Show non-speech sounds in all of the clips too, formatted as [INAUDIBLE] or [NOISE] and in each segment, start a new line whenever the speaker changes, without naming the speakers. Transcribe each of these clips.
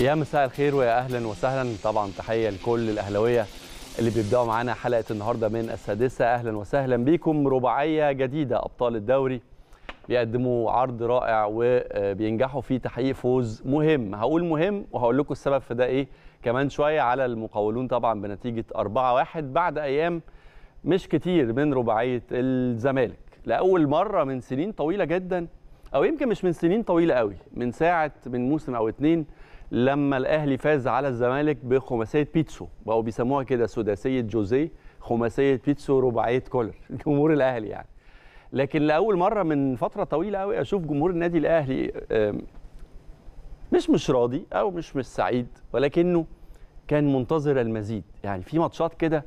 يا مساء الخير ويا اهلا وسهلا طبعا تحيه لكل الاهلاويه اللي بيبداوا معانا حلقه النهارده من السادسه اهلا وسهلا بيكم رباعيه جديده ابطال الدوري بيقدموا عرض رائع وبينجحوا في تحقيق فوز مهم هقول مهم وهقول لكم السبب في ده ايه كمان شويه على المقاولون طبعا بنتيجه 4-1 بعد ايام مش كتير من رباعيه الزمالك لاول مره من سنين طويله جدا او يمكن مش من سنين طويله قوي من ساعه من موسم او اتنين لما الاهلي فاز على الزمالك بخماسيه بيتسو بقوا بيسموها كده سداسيه جوزيه خماسيه بيتسو رباعيه كولر [LAUGHS] جمهور الاهلي يعني لكن لاول مره من فتره طويله قوي اشوف جمهور النادي الاهلي مش مش راضي او مش مش سعيد ولكنه كان منتظر المزيد يعني في ماتشات كده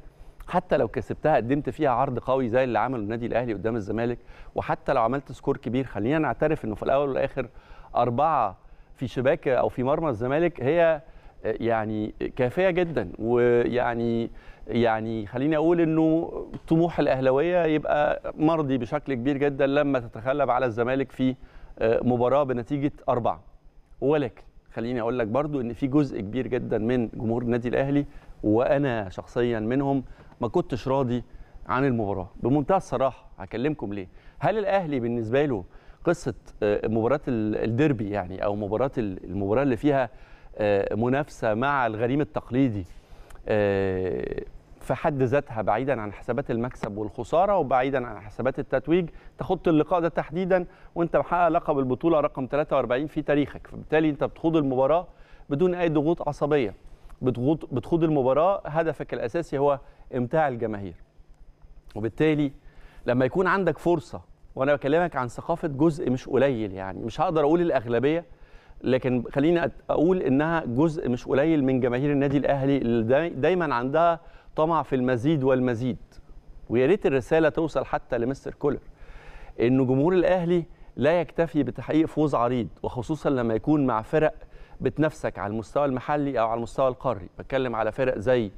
حتى لو كسبتها قدمت فيها عرض قوي زي اللي عمله النادي الاهلي قدام الزمالك وحتى لو عملت سكور كبير خلينا نعترف انه في الاول والاخر أربعة في شباك او في مرمى الزمالك هي يعني كافيه جدا ويعني يعني خليني اقول انه طموح الاهلاويه يبقى مرضي بشكل كبير جدا لما تتغلب على الزمالك في آه، مباراه بنتيجه اربعه ولكن خليني اقول لك برضو ان في جزء كبير جدا من جمهور النادي الاهلي وانا شخصيا منهم ما كنتش راضي عن المباراه بمنتهى الصراحه هكلمكم ليه هل الاهلي بالنسبه له قصه آه، مباراه الديربي يعني او مباراه المباراه اللي فيها آه، منافسه مع الغريم التقليدي آه، في حد ذاتها بعيدا عن حسابات المكسب والخساره وبعيدا عن حسابات التتويج تخط اللقاء ده تحديدا وانت محقق لقب البطوله رقم 43 في تاريخك فبالتالي انت بتخوض المباراه بدون اي ضغوط عصبيه بتخوض بتخوض المباراه هدفك الاساسي هو امتاع الجماهير وبالتالي لما يكون عندك فرصه وانا بكلمك عن ثقافه جزء مش قليل يعني مش هقدر اقول الاغلبيه لكن خليني اقول انها جزء مش قليل من جماهير النادي الاهلي اللي دايما عندها طمع في المزيد والمزيد ويا ريت الرساله توصل حتى لمستر كولر انه جمهور الاهلي لا يكتفي بتحقيق فوز عريض وخصوصا لما يكون مع فرق بتنافسك على المستوى المحلي او على المستوى القاري بتكلم على فرق زي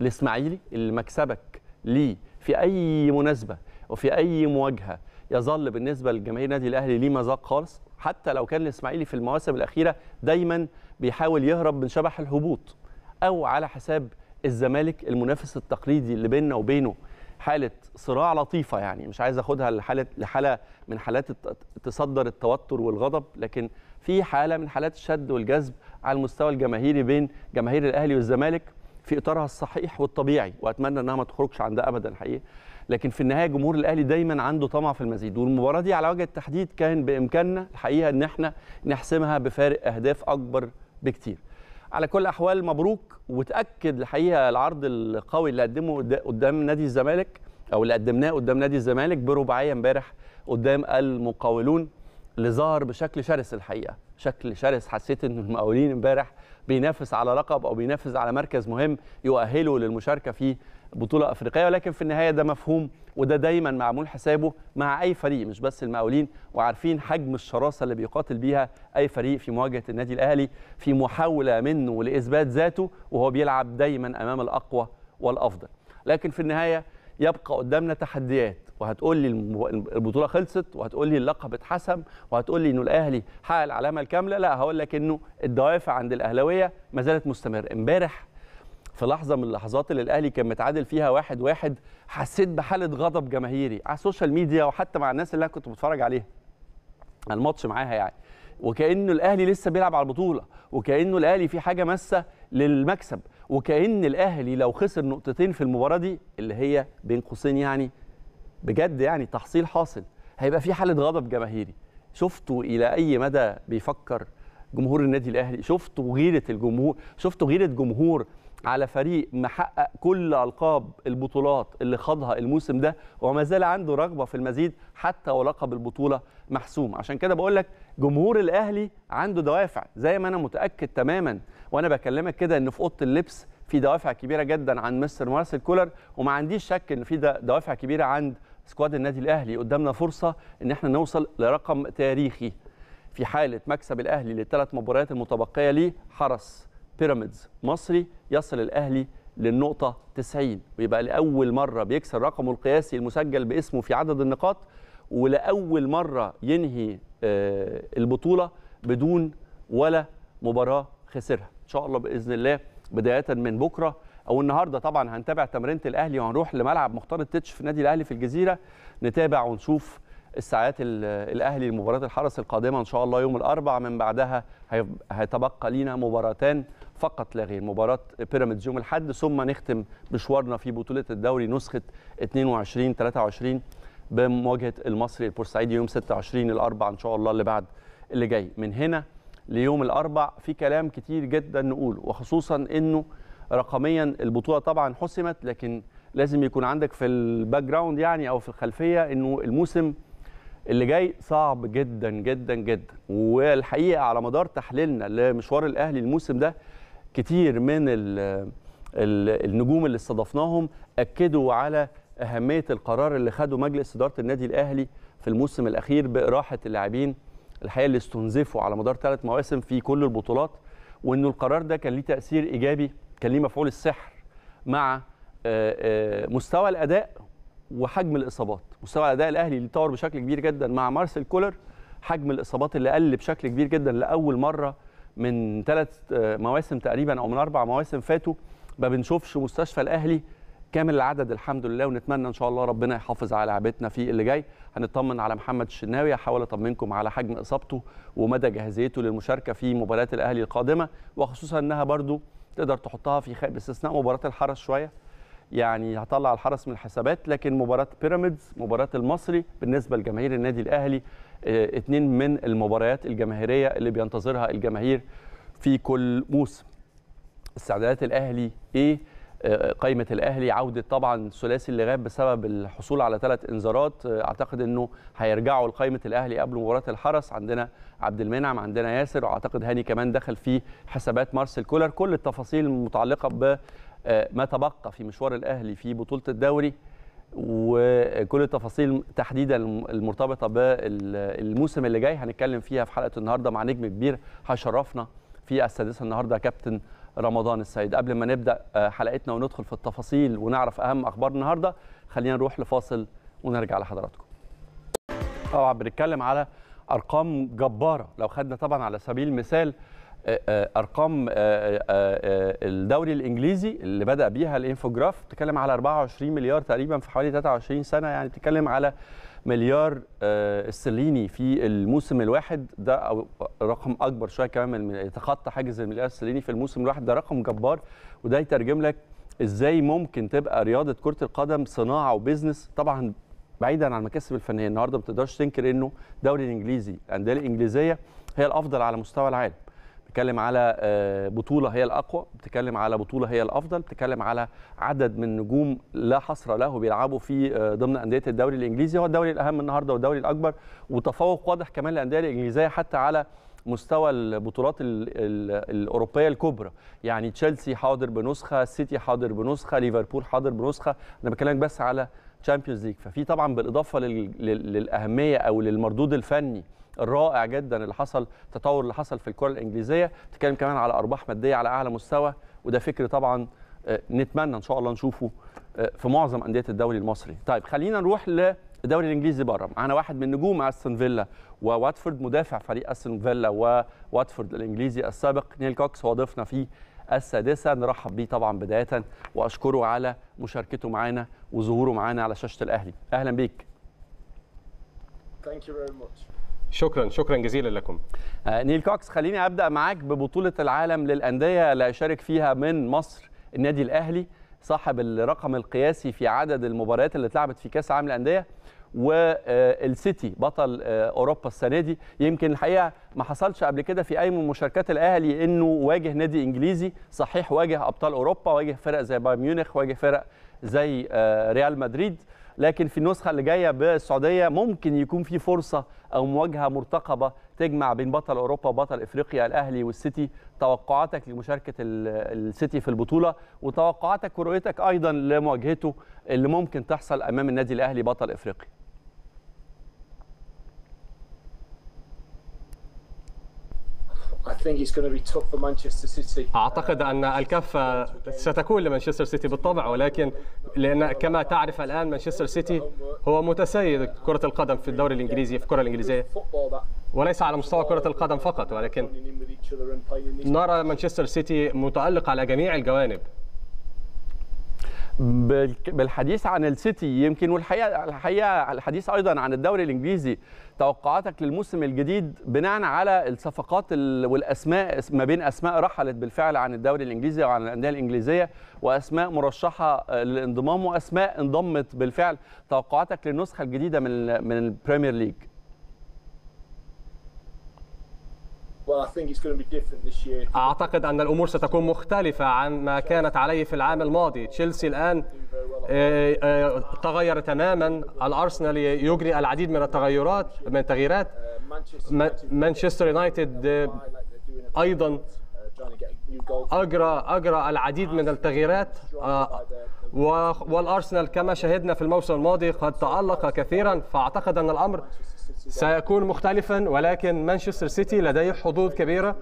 الاسماعيلي اللي مكسبك ليه في اي مناسبه وفي اي مواجهه يظل بالنسبه لجماهير النادي الاهلي ليه مذاق خالص حتى لو كان الاسماعيلي في المواسم الاخيره دايما بيحاول يهرب من شبح الهبوط او على حساب الزمالك المنافس التقليدي اللي بيننا وبينه حاله صراع لطيفه يعني مش عايز اخدها لحاله لحاله من حالات تصدر التوتر والغضب لكن في حاله من حالات الشد والجذب على المستوى الجماهيري بين جماهير الاهلي والزمالك في اطارها الصحيح والطبيعي واتمنى انها ما تخرجش عن ده ابدا الحقيقه لكن في النهايه جمهور الاهلي دايما عنده طمع في المزيد والمباراه دي على وجه التحديد كان بامكاننا الحقيقه ان احنا نحسمها بفارق اهداف اكبر بكتير على كل الاحوال مبروك وتاكد الحقيقه العرض القوي اللي قدمه قدام نادي الزمالك او اللي قدمناه قدام نادي الزمالك برباعيه امبارح قدام المقاولون اللي ظهر بشكل شرس الحقيقه شكل شرس حسيت ان المقاولين امبارح بينافس على لقب او بينافس على مركز مهم يؤهله للمشاركه في بطوله افريقيه ولكن في النهايه ده مفهوم وده دايما معمول حسابه مع اي فريق مش بس المقاولين وعارفين حجم الشراسه اللي بيقاتل بيها اي فريق في مواجهه النادي الاهلي في محاوله منه لاثبات ذاته وهو بيلعب دايما امام الاقوى والافضل لكن في النهايه يبقى قدامنا تحديات وهتقول لي البطوله خلصت وهتقول لي اللقب اتحسم وهتقول لي انه الاهلي حقق العلامه الكامله لا هقول لك انه الدوافع عند الاهلاويه ما زالت مستمره امبارح في لحظه من اللحظات اللي الاهلي كان متعادل فيها واحد واحد حسيت بحاله غضب جماهيري على السوشيال ميديا وحتى مع الناس اللي انا كنت بتفرج عليها الماتش معاها يعني وكانه الاهلي لسه بيلعب على البطوله وكانه الاهلي في حاجه ماسه للمكسب وكان الاهلي لو خسر نقطتين في المباراه دي اللي هي بين قوسين يعني بجد يعني تحصيل حاصل هيبقى في حاله غضب جماهيري شفتوا الى اي مدى بيفكر جمهور النادي الاهلي شفتوا غيره الجمهور شفتوا غيره جمهور على فريق محقق كل القاب البطولات اللي خاضها الموسم ده وما زال عنده رغبه في المزيد حتى ولقب البطوله محسوم عشان كده بقول لك جمهور الاهلي عنده دوافع زي ما انا متاكد تماما وانا بكلمك كده ان في اوضه اللبس في دوافع كبيره جدا عن مستر مارسيل كولر وما عنديش شك ان في دوافع كبيره عند سكواد النادي الاهلي قدامنا فرصه ان احنا نوصل لرقم تاريخي في حاله مكسب الاهلي للثلاث مباريات المتبقيه ليه حرس بيراميدز مصري يصل الاهلي للنقطه 90 ويبقى لاول مره بيكسر رقمه القياسي المسجل باسمه في عدد النقاط ولاول مره ينهي آه، البطوله بدون ولا مباراه خسرها ان شاء الله باذن الله بدايه من بكره او النهارده طبعا هنتابع تمرينه الاهلي وهنروح لملعب مختار التتش في نادي الاهلي في الجزيره نتابع ونشوف الساعات الاهلي لمباراه الحرس القادمه ان شاء الله يوم الاربعاء من بعدها هيتبقى لينا مباراتان فقط لا غير مباراه بيراميدز يوم الاحد ثم نختم مشوارنا في بطوله الدوري نسخه 22 23 بمواجهه المصري البورسعيدي يوم 26 الاربعاء ان شاء الله اللي بعد اللي جاي من هنا ليوم الاربع في كلام كتير جدا نقوله وخصوصا انه رقميا البطوله طبعا حسمت لكن لازم يكون عندك في الباك جراوند يعني او في الخلفيه انه الموسم اللي جاي صعب جدا جدا جدا والحقيقه على مدار تحليلنا لمشوار الاهلي الموسم ده كتير من النجوم اللي استضفناهم اكدوا على اهميه القرار اللي خده مجلس اداره النادي الاهلي في الموسم الاخير باراحه اللاعبين الحقيقه اللي استنزفوا على مدار ثلاث مواسم في كل البطولات وانه القرار ده كان ليه تاثير ايجابي كان ليه مفعول السحر مع آه، آه، مستوى الاداء وحجم الاصابات مستوى الاداء الاهلي اللي اتطور بشكل كبير جدا مع مارسيل كولر حجم الاصابات اللي قل بشكل كبير جدا لاول مره من ثلاث آه، مواسم تقريبا او من اربع مواسم فاتوا ما بنشوفش مستشفى الاهلي كامل العدد الحمد لله ونتمنى ان شاء الله ربنا يحافظ على لعبتنا في اللي جاي هنطمن على محمد الشناوي هحاول اطمنكم على حجم اصابته ومدى جاهزيته للمشاركه في مباراه الاهلي القادمه وخصوصا انها برده تقدر تحطها في خ... باستثناء مباراه الحرس شويه يعني هطلع الحرس من الحسابات لكن مباراه بيراميدز مباراه المصري بالنسبه لجماهير النادي الاهلي آه، اتنين من المباريات الجماهيريه اللي بينتظرها الجماهير في كل موسم استعدادات الاهلي ايه آه، قائمة الأهلي عودة طبعا ثلاثي اللي غاب بسبب الحصول على ثلاث إنذارات آه، أعتقد أنه هيرجعوا لقائمة الأهلي قبل مباراة الحرس عندنا عبد المنعم عندنا ياسر وأعتقد هاني كمان دخل في حسابات مارسيل كولر كل التفاصيل المتعلقة بما تبقى في مشوار الأهلي في بطولة الدوري وكل التفاصيل تحديدا المرتبطه بالموسم اللي جاي هنتكلم فيها في حلقه النهارده مع نجم كبير هيشرفنا في السادسه النهارده كابتن رمضان السيد قبل ما نبدا آه، حلقتنا وندخل في التفاصيل ونعرف اهم اخبار النهارده خلينا نروح لفاصل ونرجع لحضراتكم طبعا بنتكلم على ارقام جباره لو خدنا طبعا على سبيل المثال آه، آه، ارقام آه، الدوري الانجليزي اللي بدا بيها الانفوجراف بتتكلم على 24 مليار تقريبا في حوالي 23 سنه يعني بتتكلم على مليار استرليني في الموسم الواحد ده او رقم اكبر شويه كمان من يتخطى حاجز المليار استرليني في الموسم الواحد ده رقم جبار وده يترجم لك ازاي ممكن تبقى رياضه كره القدم صناعه وبزنس طبعا بعيدا عن المكاسب الفنيه النهارده ما تقدرش تنكر انه الدوري الانجليزي الانديه الانجليزيه هي الافضل على مستوى العالم بتتكلم على آه، بطوله هي الاقوى بتتكلم على بطوله هي الافضل بتتكلم على عدد من نجوم لا حصر له بيلعبوا في آه، ضمن انديه الدوري الانجليزي هو الدوري الاهم النهارده والدوري الاكبر وتفوق واضح كمان للانديه الانجليزيه حتى على مستوى البطولات الاوروبيه الكبرى يعني تشيلسي حاضر بنسخه سيتي حاضر بنسخه ليفربول حاضر بنسخه انا بكلمك بس على تشامبيونز ليج ففي طبعا بالاضافه للاهميه او للمردود الفني الرائع جدا اللي حصل التطور اللي حصل في الكره الانجليزيه تتكلم كمان على ارباح ماديه على اعلى مستوى وده فكر طبعا آه، نتمنى ان شاء الله نشوفه آه، في معظم انديه الدوري المصري طيب خلينا نروح للدوري الانجليزي بره معانا واحد من نجوم استون فيلا وواتفورد مدافع فريق استون فيلا وواتفورد الانجليزي السابق نيل كوكس هو ضيفنا في السادسه نرحب بيه طبعا بدايه واشكره على مشاركته معانا وظهوره معانا على شاشه الاهلي اهلا بيك
Thank you very much.
شكرا شكرا جزيلا لكم آه، نيل كوكس خليني ابدا معاك ببطوله العالم للانديه اللي هيشارك فيها من مصر النادي الاهلي صاحب الرقم القياسي في عدد المباريات اللي اتلعبت في كاس عام الانديه والسيتي بطل آه، اوروبا السنه دي يمكن الحقيقه ما حصلش قبل كده في اي من مشاركات الاهلي انه واجه نادي انجليزي صحيح واجه ابطال اوروبا واجه فرق زي بايرن ميونخ واجه فرق زي آه، ريال مدريد لكن في النسخه اللي جايه بالسعوديه ممكن يكون في فرصه او مواجهه مرتقبه تجمع بين بطل اوروبا وبطل افريقيا الاهلي والسيتي توقعاتك لمشاركه السيتي في البطوله وتوقعاتك ورؤيتك ايضا لمواجهته اللي ممكن تحصل امام النادي الاهلي بطل افريقيا أعتقد
أن الكفة ستكون لمانشستر سيتي بالطبع ولكن لأن كما تعرف الآن مانشستر سيتي هو متسيد كرة القدم في الدوري الإنجليزي في الكرة الإنجليزية وليس على مستوى كرة القدم فقط ولكن نرى مانشستر سيتي متألق
على جميع الجوانب بالحديث عن السيتي يمكن والحقيقه الحقيقه الحديث ايضا عن الدوري الانجليزي توقعاتك للموسم الجديد بناء على الصفقات والاسماء ما بين اسماء رحلت بالفعل عن الدوري الانجليزي وعن الانديه الانجليزيه واسماء مرشحه للانضمام واسماء انضمت بالفعل توقعاتك للنسخه الجديده من من البريمير ليج أعتقد أن الأمور ستكون
مختلفة عن ما كانت عليه في العام الماضي تشيلسي الآن آه، آه، تغير تماما الأرسنال يجري العديد من التغيرات من التغييرات uh, مانشستر يونايتد آه، أيضا uh, أجرى أجرى العديد من التغييرات والأرسنال كما شاهدنا في الموسم الماضي قد تألق كثيرا فأعتقد أن الأمر سيكون مختلفا ولكن مانشستر سيتي لديه حظوظ كبيرة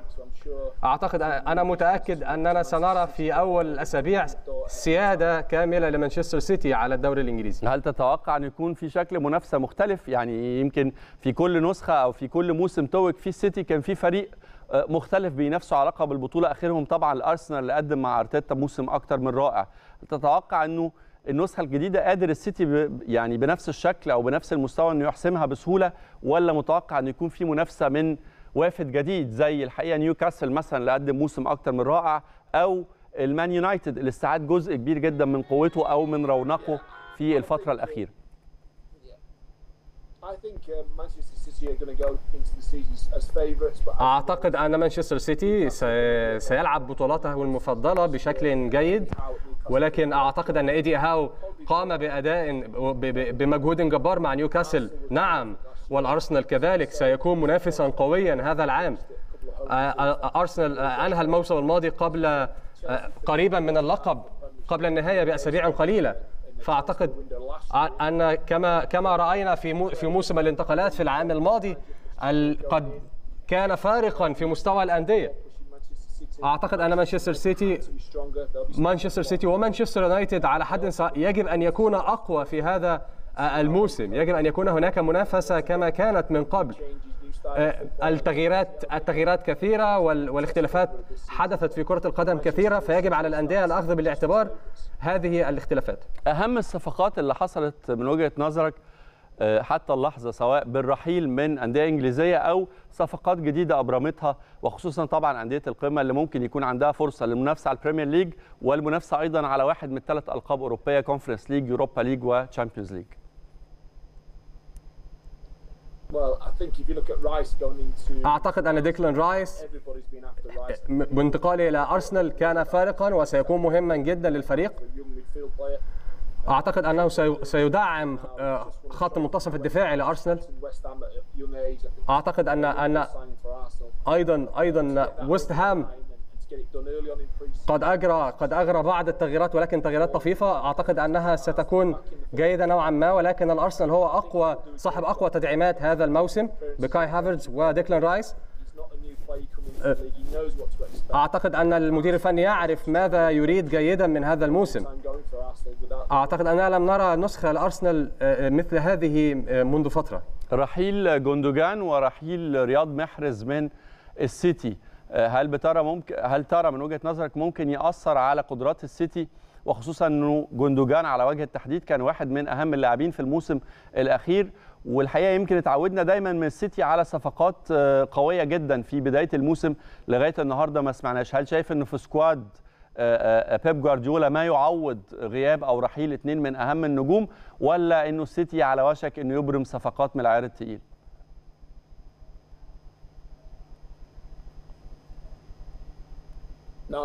أعتقد أنا متأكد أننا سنرى في أول الأسابيع سيادة كاملة لمانشستر سيتي على الدوري الإنجليزي
هل تتوقع أن يكون في شكل منافسة مختلف يعني يمكن في كل نسخة أو في كل موسم توج في السيتي كان في فريق آه، مختلف بينافسوا على لقب البطولة آخرهم طبعا الأرسنال اللي قدم مع أرتيتا موسم أكثر من رائع تتوقع أنه النسخه الجديده قادر السيتي يعني بنفس الشكل او بنفس المستوى انه يحسمها بسهوله ولا متوقع ان يكون في منافسه من وافد جديد زي الحقيقه نيوكاسل مثلا اللي قدم موسم اكتر من رائع او المان يونايتد اللي استعاد جزء كبير جدا من قوته او من رونقه في الفتره
الاخيره
اعتقد ان مانشستر سيتي سيلعب بطولاته المفضله بشكل جيد ولكن اعتقد ان ايدي هاو قام باداء بمجهود جبار مع نيوكاسل نعم والارسنال كذلك سيكون منافسا قويا هذا العام آه، آه، ارسنال آه، انهى الموسم الماضي قبل قريبا من اللقب قبل النهايه باسابيع قليله فاعتقد ان كما كما راينا في في موسم الانتقالات في العام الماضي قد كان فارقا في مستوى الانديه اعتقد ان مانشستر سيتي مانشستر سيتي ومانشستر يونايتد على حد يجب ان يكون اقوى في هذا آه، الموسم يجب ان يكون هناك منافسه كما كانت من قبل آه، التغييرات التغييرات كثيره والاختلافات حدثت في كره القدم كثيره فيجب على الانديه الاخذ بالاعتبار هذه الاختلافات.
اهم الصفقات اللي حصلت من وجهه نظرك آه، حتى اللحظه سواء بالرحيل من انديه انجليزيه او صفقات جديده ابرمتها وخصوصا طبعا انديه القمه اللي ممكن يكون عندها فرصه للمنافسه على البريمير ليج والمنافسه ايضا على واحد من ثلاث القاب اوروبيه كونفرنس ليج يوروبا ليج وتشامبيونز ليج.
أعتقد أن ديكلان رايس
بانتقاله إلى أرسنال كان فارقا وسيكون مهما جدا للفريق أعتقد أنه سيدعم آه، خط منتصف الدفاع لأرسنال
أعتقد أن أن
أيضا أيضا ويست هام قد اجرى قد اجرى بعض التغييرات ولكن تغييرات طفيفه اعتقد انها ستكون جيده نوعا ما ولكن الارسنال هو اقوى صاحب اقوى تدعيمات هذا الموسم بكاي هافرز وديكلان رايس أه، اعتقد ان المدير الفني يعرف ماذا يريد جيدا من هذا الموسم اعتقد اننا لم نرى نسخه لارسنال أه، مثل هذه أه، منذ فتره
رحيل جوندوجان ورحيل رياض محرز من السيتي هل بترى ممكن هل ترى من وجهه نظرك ممكن ياثر على قدرات السيتي وخصوصا انه جندوجان على وجه التحديد كان واحد من اهم اللاعبين في الموسم الاخير والحقيقه يمكن اتعودنا دايما من السيتي على صفقات آه، قويه جدا في بدايه الموسم لغايه النهارده ما سمعناش هل شايف انه في سكواد آه، آه، بيب جوارديولا ما يعوض غياب او رحيل اثنين من اهم النجوم ولا انه السيتي على وشك انه يبرم صفقات من العيار الثقيل
لا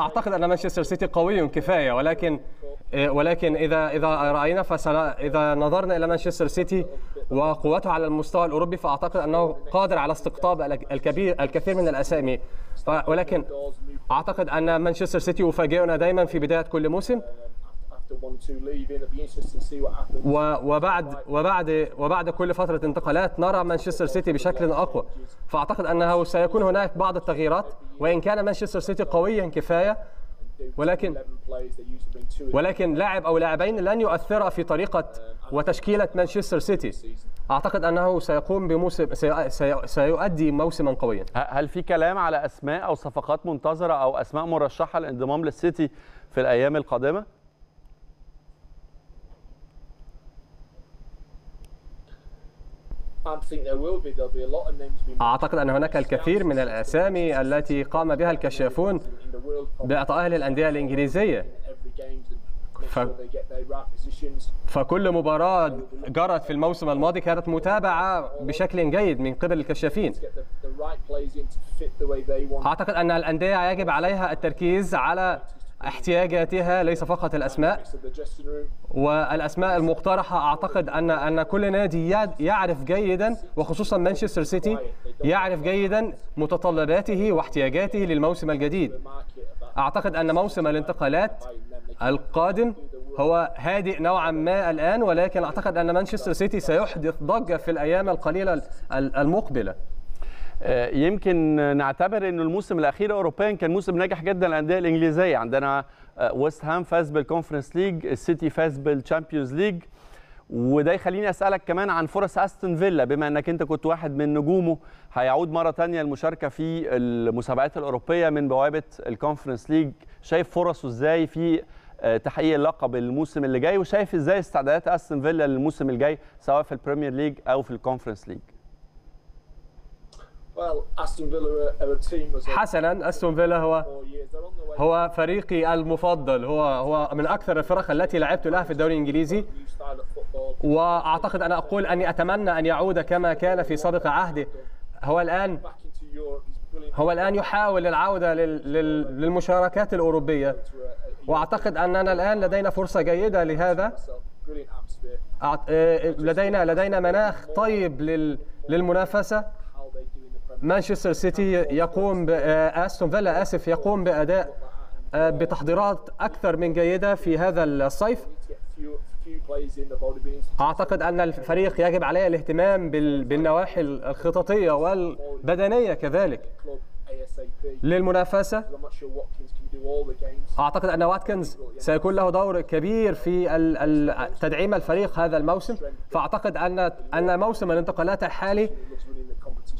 اعتقد ان مانشستر سيتي قوي كفايه ولكن إيه، ولكن اذا اذا راينا فسنا اذا نظرنا الى مانشستر سيتي وقوته على المستوى الاوروبي فاعتقد انه قادر على استقطاب الكبير الكثير من الاسامي ولكن اعتقد ان مانشستر سيتي يفاجئنا دائما في بدايه كل موسم وبعد وبعد وبعد كل فتره انتقالات نرى مانشستر سيتي بشكل اقوى فاعتقد انه سيكون هناك بعض التغييرات وان كان مانشستر سيتي قويا كفايه
ولكن ولكن
لاعب او لاعبين لن يؤثرا في طريقه وتشكيله مانشستر سيتي اعتقد
انه سيقوم بموسم سيؤدي موسما قويا هل في كلام على اسماء او صفقات منتظره او اسماء مرشحه للانضمام للسيتي في الايام القادمه
أعتقد أن هناك الكثير من
الأسامي التي قام بها الكشافون بإعطائها للأندية الإنجليزية
ف... فكل مباراة جرت
في الموسم الماضي كانت متابعة بشكل جيد من قبل الكشافين أعتقد أن الأندية يجب عليها التركيز على احتياجاتها ليس فقط الاسماء والاسماء المقترحه اعتقد ان ان كل نادي يعرف جيدا وخصوصا مانشستر سيتي يعرف جيدا متطلباته واحتياجاته للموسم الجديد اعتقد ان موسم الانتقالات القادم هو هادئ نوعا ما الان ولكن اعتقد ان مانشستر سيتي سيحدث ضجه في
الايام القليله المقبله آه، يمكن نعتبر ان الموسم الاخير اوروبيا كان موسم ناجح جدا للانديه الانجليزيه عندنا ويست آه، هام فاز بالكونفرنس ليج السيتي فاز بالتشامبيونز ليج وده يخليني اسالك كمان عن فرص استون فيلا بما انك انت كنت واحد من نجومه هيعود مره ثانيه المشاركه في المسابقات الاوروبيه من بوابه الكونفرنس ليج شايف فرصه ازاي في آه، تحقيق اللقب الموسم اللي جاي وشايف ازاي استعدادات استون فيلا للموسم الجاي سواء في البريمير ليج او في الكونفرنس ليج
حسنا استون فيلا هو هو فريقي المفضل هو هو من اكثر الفرق التي لعبت لها في الدوري الانجليزي واعتقد ان اقول اني اتمنى ان يعود كما كان في سابق عهده هو الان هو الان يحاول العوده للمشاركات الاوروبيه واعتقد اننا الان لدينا فرصه جيده لهذا آه، آه، لدينا لدينا مناخ طيب للمنافسه مانشستر سيتي يقوم آه، استون فيلا اسف يقوم باداء آه، بتحضيرات اكثر من جيده في هذا الصيف اعتقد ان الفريق يجب عليه الاهتمام بالنواحي الخططيه والبدنيه كذلك
للمنافسه اعتقد
ان واتكنز سيكون له دور كبير في تدعيم الفريق هذا الموسم فاعتقد ان ان موسم الانتقالات الحالي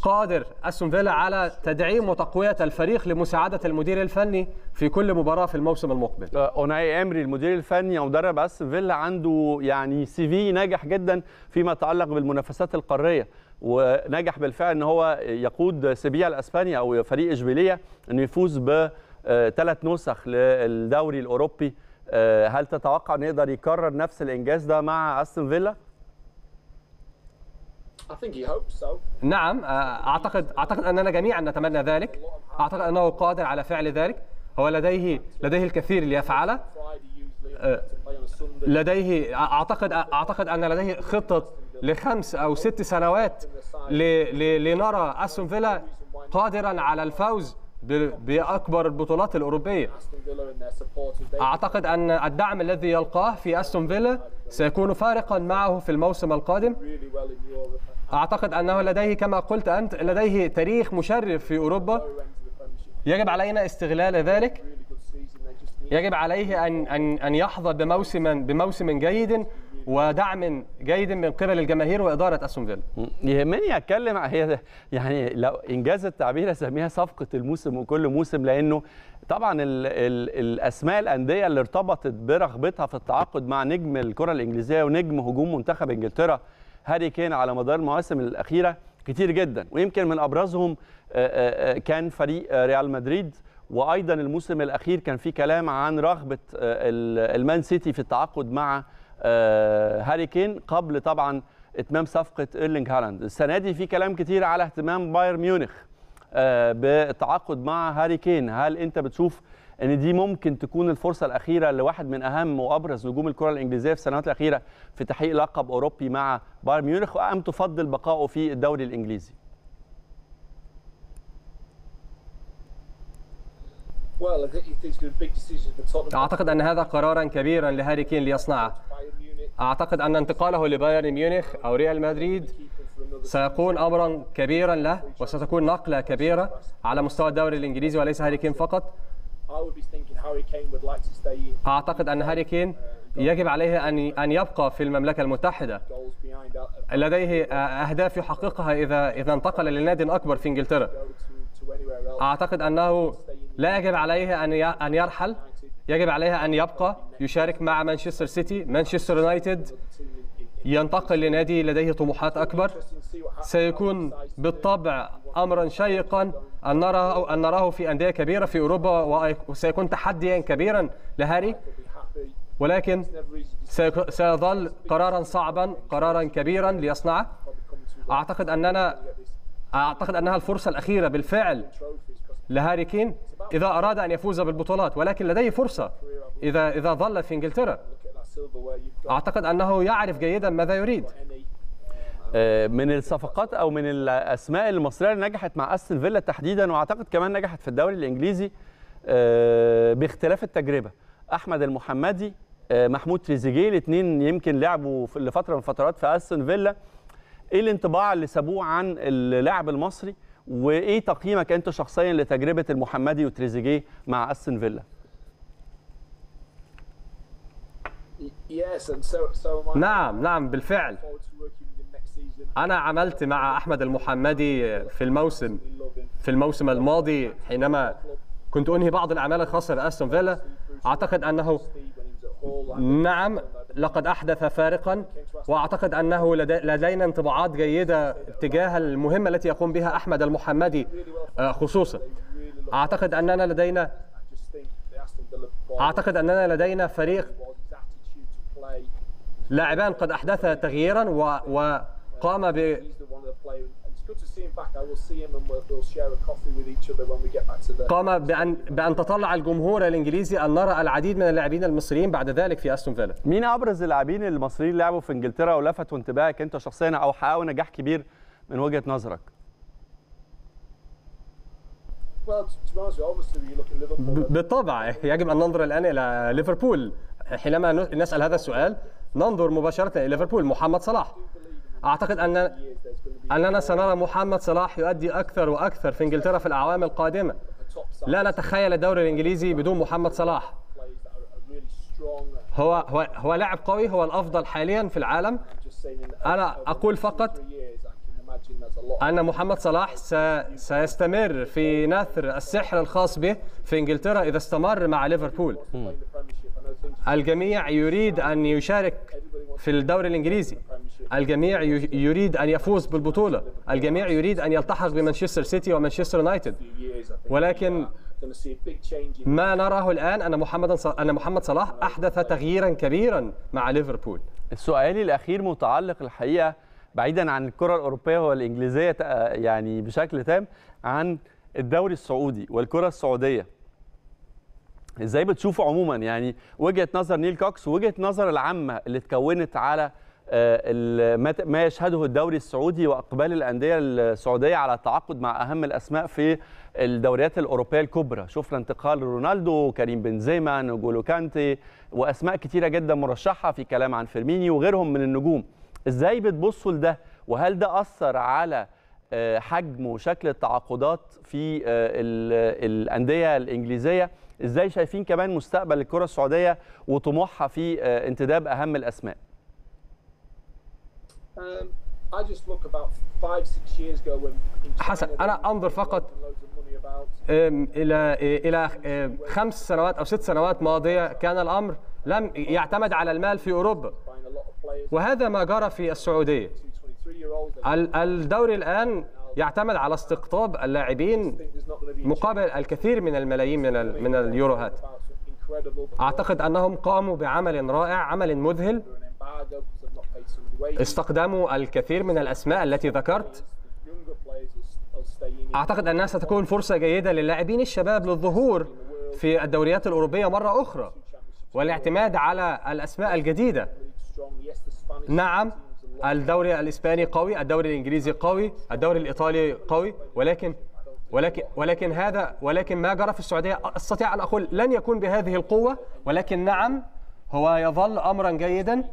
قادر استون فيلا على تدعيم وتقويه الفريق
لمساعده المدير الفني في كل مباراه في الموسم المقبل. آه، اوناي امري المدير الفني او مدرب استون فيلا عنده يعني سي في ناجح جدا فيما يتعلق بالمنافسات القاريه ونجح بالفعل ان هو يقود سيبيا الاسباني او فريق اشبيليه انه يفوز بثلاث آه، نسخ للدوري الاوروبي آه، هل تتوقع انه يقدر يكرر نفس الانجاز ده مع استون فيلا؟
نعم آه، اعتقد اعتقد اننا جميعا نتمنى ذلك اعتقد انه قادر على فعل ذلك هو لديه لديه الكثير ليفعله
آه، لديه
اعتقد اعتقد ان لديه خطه لخمس او ست سنوات لنرى استون فيلا قادرا على الفوز باكبر البطولات الاوروبيه اعتقد ان الدعم الذي يلقاه في استون فيلا سيكون فارقا معه في الموسم القادم اعتقد انه لديه كما قلت انت لديه تاريخ مشرف في اوروبا يجب علينا استغلال ذلك يجب عليه ان ان ان يحظى بموسم بموسم جيد ودعم جيد من قبل الجماهير واداره استون فيلا.
يهمني اتكلم هي يعني لو انجاز التعبير اسميها صفقه الموسم وكل موسم لانه طبعا الـ الـ الاسماء الانديه اللي ارتبطت برغبتها في التعاقد مع نجم الكره الانجليزيه ونجم هجوم منتخب انجلترا هاري كين على مدار المواسم الاخيره كتير جدا ويمكن من ابرزهم آه، آه، آه، كان فريق ريال مدريد وايضا الموسم الاخير كان في كلام عن رغبه المان سيتي في التعاقد مع هاري كين قبل طبعا اتمام صفقه ايرلينج هالاند السنه دي في كلام كتير على اهتمام بايرن ميونخ بالتعاقد مع هاري كين هل انت بتشوف ان دي ممكن تكون الفرصه الاخيره لواحد من اهم وابرز نجوم الكره الانجليزيه في السنوات الاخيره في تحقيق لقب اوروبي مع بايرن ميونخ وام تفضل بقائه في الدوري الانجليزي
اعتقد
ان هذا قرارا كبيرا لهاري كين ليصنعه اعتقد ان انتقاله لبايرن ميونخ او ريال مدريد سيكون امرا كبيرا له وستكون نقله كبيره على مستوى الدوري الانجليزي وليس هاري كين فقط أعتقد أن هاري uh, كين يجب عليه أن أن يبقى في المملكة المتحدة لديه آه، أهداف يحققها إذا إذا انتقل لنادي أكبر في إنجلترا أعتقد أنه لا يجب عليه أن أن يرحل يجب عليها أن يبقى يشارك مع مانشستر سيتي مانشستر يونايتد ينتقل لنادي لديه طموحات أكبر سيكون بالطبع أمرا شيقا أن نراه أن نراه في أندية كبيرة في أوروبا وسيكون تحديا كبيرا لهاري ولكن سيظل قرارا صعبا قرارا كبيرا ليصنعه أعتقد أننا أعتقد أنها الفرصة الأخيرة بالفعل لهاري كين إذا أراد أن يفوز بالبطولات ولكن لديه فرصة إذا إذا ظل في إنجلترا أعتقد
أنه يعرف جيدا ماذا يريد آه، من الصفقات او من الاسماء المصريه اللي نجحت مع استون فيلا تحديدا واعتقد كمان نجحت في الدوري الانجليزي آه، باختلاف التجربه احمد المحمدي آه، محمود تريزيجيه الاثنين يمكن لعبوا لفتره من الفترات في استون فيلا ايه الانطباع اللي سابوه عن اللاعب المصري وايه تقييمك انت شخصيا لتجربه المحمدي وتريزيجيه مع استون فيلا
نعم نعم بالفعل أنا عملت
مع أحمد المحمدي في الموسم في الموسم الماضي حينما كنت أنهي بعض الأعمال الخاصة بأستون فيلا أعتقد أنه نعم لقد أحدث فارقا وأعتقد أنه لدينا انطباعات جيدة تجاه المهمة التي يقوم بها أحمد المحمدي آه، خصوصا أعتقد أننا لدينا
أعتقد أننا لدينا فريق
لاعبان قد احدثا تغييرا و وقام ب قام بأن بأن تطلع الجمهور الإنجليزي أن نرى العديد من اللاعبين المصريين بعد ذلك في أستون
فيلا. مين أبرز اللاعبين المصريين لعبوا في إنجلترا ولفتوا انتباهك أنت شخصيا أو حققوا نجاح كبير من وجهة نظرك؟
بالطبع يجب أن ننظر الآن إلى ليفربول حينما نسال هذا السؤال ننظر مباشره الى ليفربول محمد صلاح اعتقد ان اننا سنرى محمد صلاح يؤدي اكثر واكثر في انجلترا في الاعوام القادمه لا نتخيل الدوري الانجليزي بدون محمد صلاح هو هو هو لاعب قوي هو الافضل حاليا في العالم انا اقول فقط ان محمد صلاح سيستمر في نثر السحر الخاص به في انجلترا اذا استمر مع ليفربول الجميع يريد أن يشارك في الدوري الإنجليزي الجميع يريد أن يفوز بالبطولة الجميع يريد أن يلتحق بمانشستر سيتي ومانشستر يونايتد ولكن ما نراه الآن أن محمد أن محمد صلاح أحدث تغييرا
كبيرا مع ليفربول سؤالي الأخير متعلق الحقيقة بعيدا عن الكرة الأوروبية والإنجليزية آه، يعني بشكل تام عن الدوري السعودي والكرة السعودية ازاي بتشوفه عموما يعني وجهه نظر نيل كوكس وجهه نظر العامه اللي اتكونت على آه، ما يشهده الدوري السعودي واقبال الانديه السعوديه على التعاقد مع اهم الاسماء في الدوريات الاوروبيه الكبرى شفنا انتقال رونالدو كريم بنزيما نجولو كانتي واسماء كثيره جدا مرشحه في كلام عن فيرمينيو وغيرهم من النجوم ازاي بتبصوا لده وهل ده اثر على آه، حجم وشكل التعاقدات في آه، الانديه الانجليزيه ازاي شايفين كمان مستقبل الكره السعوديه وطموحها في آه، انتداب اهم الاسماء
حسن um, انا انظر فقط
الى
الى خمس سنوات او ست سنوات ماضيه كان الامر لم يعتمد على المال في اوروبا وهذا ما جرى في السعوديه الدوري الان يعتمد على استقطاب اللاعبين مقابل الكثير من الملايين من من اليوروهات اعتقد انهم قاموا بعمل رائع عمل مذهل استخدموا الكثير من الاسماء التي ذكرت
اعتقد انها ستكون
فرصه جيده للاعبين الشباب للظهور في الدوريات الاوروبيه مره اخرى والاعتماد على الاسماء الجديده نعم الدوري الاسباني قوي الدوري الانجليزي قوي الدوري الايطالي قوي ولكن ولكن ولكن هذا ولكن ما جرى في السعوديه استطيع ان اقول لن يكون بهذه القوه ولكن نعم هو يظل امرا جيدا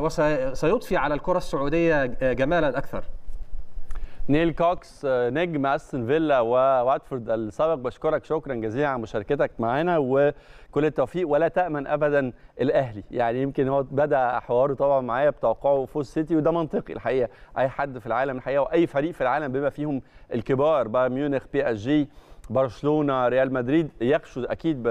وسيضفي على الكره السعوديه
جمالا اكثر نيل كوكس نجم استون فيلا وواتفورد السابق بشكرك شكرا جزيلا على مشاركتك معنا وكل التوفيق ولا تامن ابدا الاهلي يعني يمكن هو بدا حواره طبعا معايا بتوقعه فوز سيتي وده منطقي الحقيقه اي حد في العالم الحقيقه واي فريق في العالم بما فيهم الكبار بايرن ميونخ بي اس جي برشلونه ريال مدريد يخشوا اكيد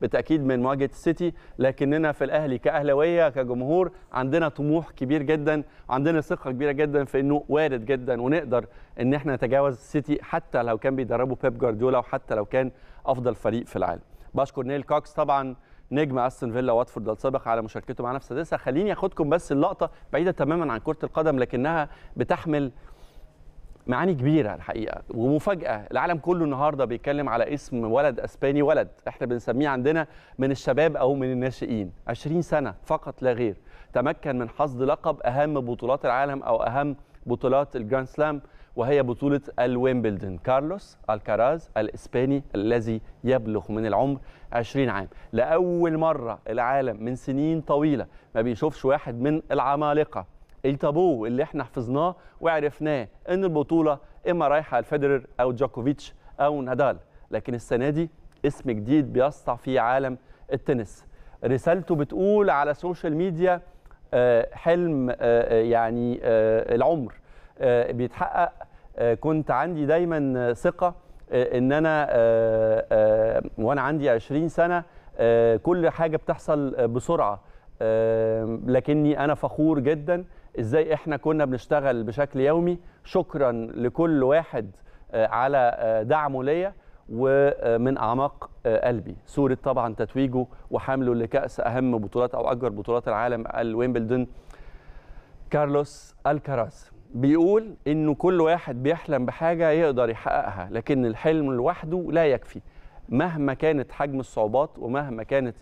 بالتاكيد من مواجهه السيتي لكننا في الاهلي كاهلاويه كجمهور عندنا طموح كبير جدا عندنا ثقه كبيره جدا في انه وارد جدا ونقدر ان احنا نتجاوز السيتي حتى لو كان بيدربه بيب جوارديولا وحتى لو كان افضل فريق في العالم بشكر نيل كوكس طبعا نجم استون فيلا واتفورد السابق على مشاركته معنا في سادسه خليني اخدكم بس اللقطه بعيده تماما عن كره القدم لكنها بتحمل معاني كبيره الحقيقه ومفاجاه العالم كله النهارده بيتكلم على اسم ولد اسباني ولد احنا بنسميه عندنا من الشباب او من الناشئين 20 سنه فقط لا غير تمكن من حصد لقب اهم بطولات العالم او اهم بطولات الجراند سلام وهي بطولة الويمبلدن كارلوس الكاراز الإسباني الذي يبلغ من العمر 20 عام لأول مرة العالم من سنين طويلة ما بيشوفش واحد من العمالقة التابو اللي احنا حفظناه وعرفناه ان البطوله اما رايحه لفيدرر او جاكوفيتش او نادال لكن السنه دي اسم جديد بيسطع في عالم التنس رسالته بتقول على السوشيال آه، ميديا حلم آه، آه، يعني العمر بيتحقق كنت عندي دايما ثقه ان انا وانا عندي 20 سنه كل حاجه بتحصل بسرعه لكني انا فخور جدا ازاي احنا كنا بنشتغل بشكل يومي شكرا لكل واحد آه، على آه، دعمه ليا ومن آه، اعماق قلبي صوره طبعا تتويجه وحمله لكاس اهم بطولات او اكبر بطولات العالم الويمبلدون كارلوس الكراز بيقول انه كل واحد بيحلم بحاجه يقدر يحققها لكن الحلم لوحده لا يكفي مهما كانت حجم الصعوبات ومهما كانت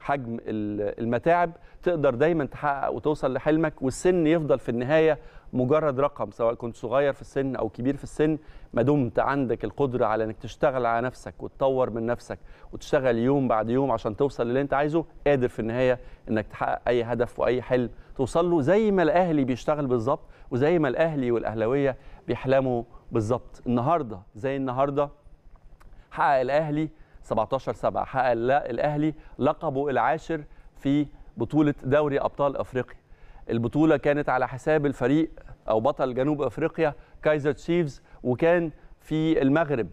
حجم المتاعب تقدر دايما تحقق وتوصل لحلمك والسن يفضل في النهايه مجرد رقم سواء كنت صغير في السن او كبير في السن ما دمت عندك القدره على انك تشتغل على نفسك وتطور من نفسك وتشتغل يوم بعد يوم عشان توصل للي انت عايزه قادر في النهايه انك تحقق اي هدف واي حلم توصل له زي ما الاهلي بيشتغل بالظبط وزي ما الاهلي والاهلاويه بيحلموا بالظبط النهارده زي النهارده حقق الاهلي 17 7 حقق الاهلي لقبه العاشر في بطوله دوري ابطال افريقيا البطوله كانت على حساب الفريق او بطل جنوب افريقيا كايزر تشيفز وكان في المغرب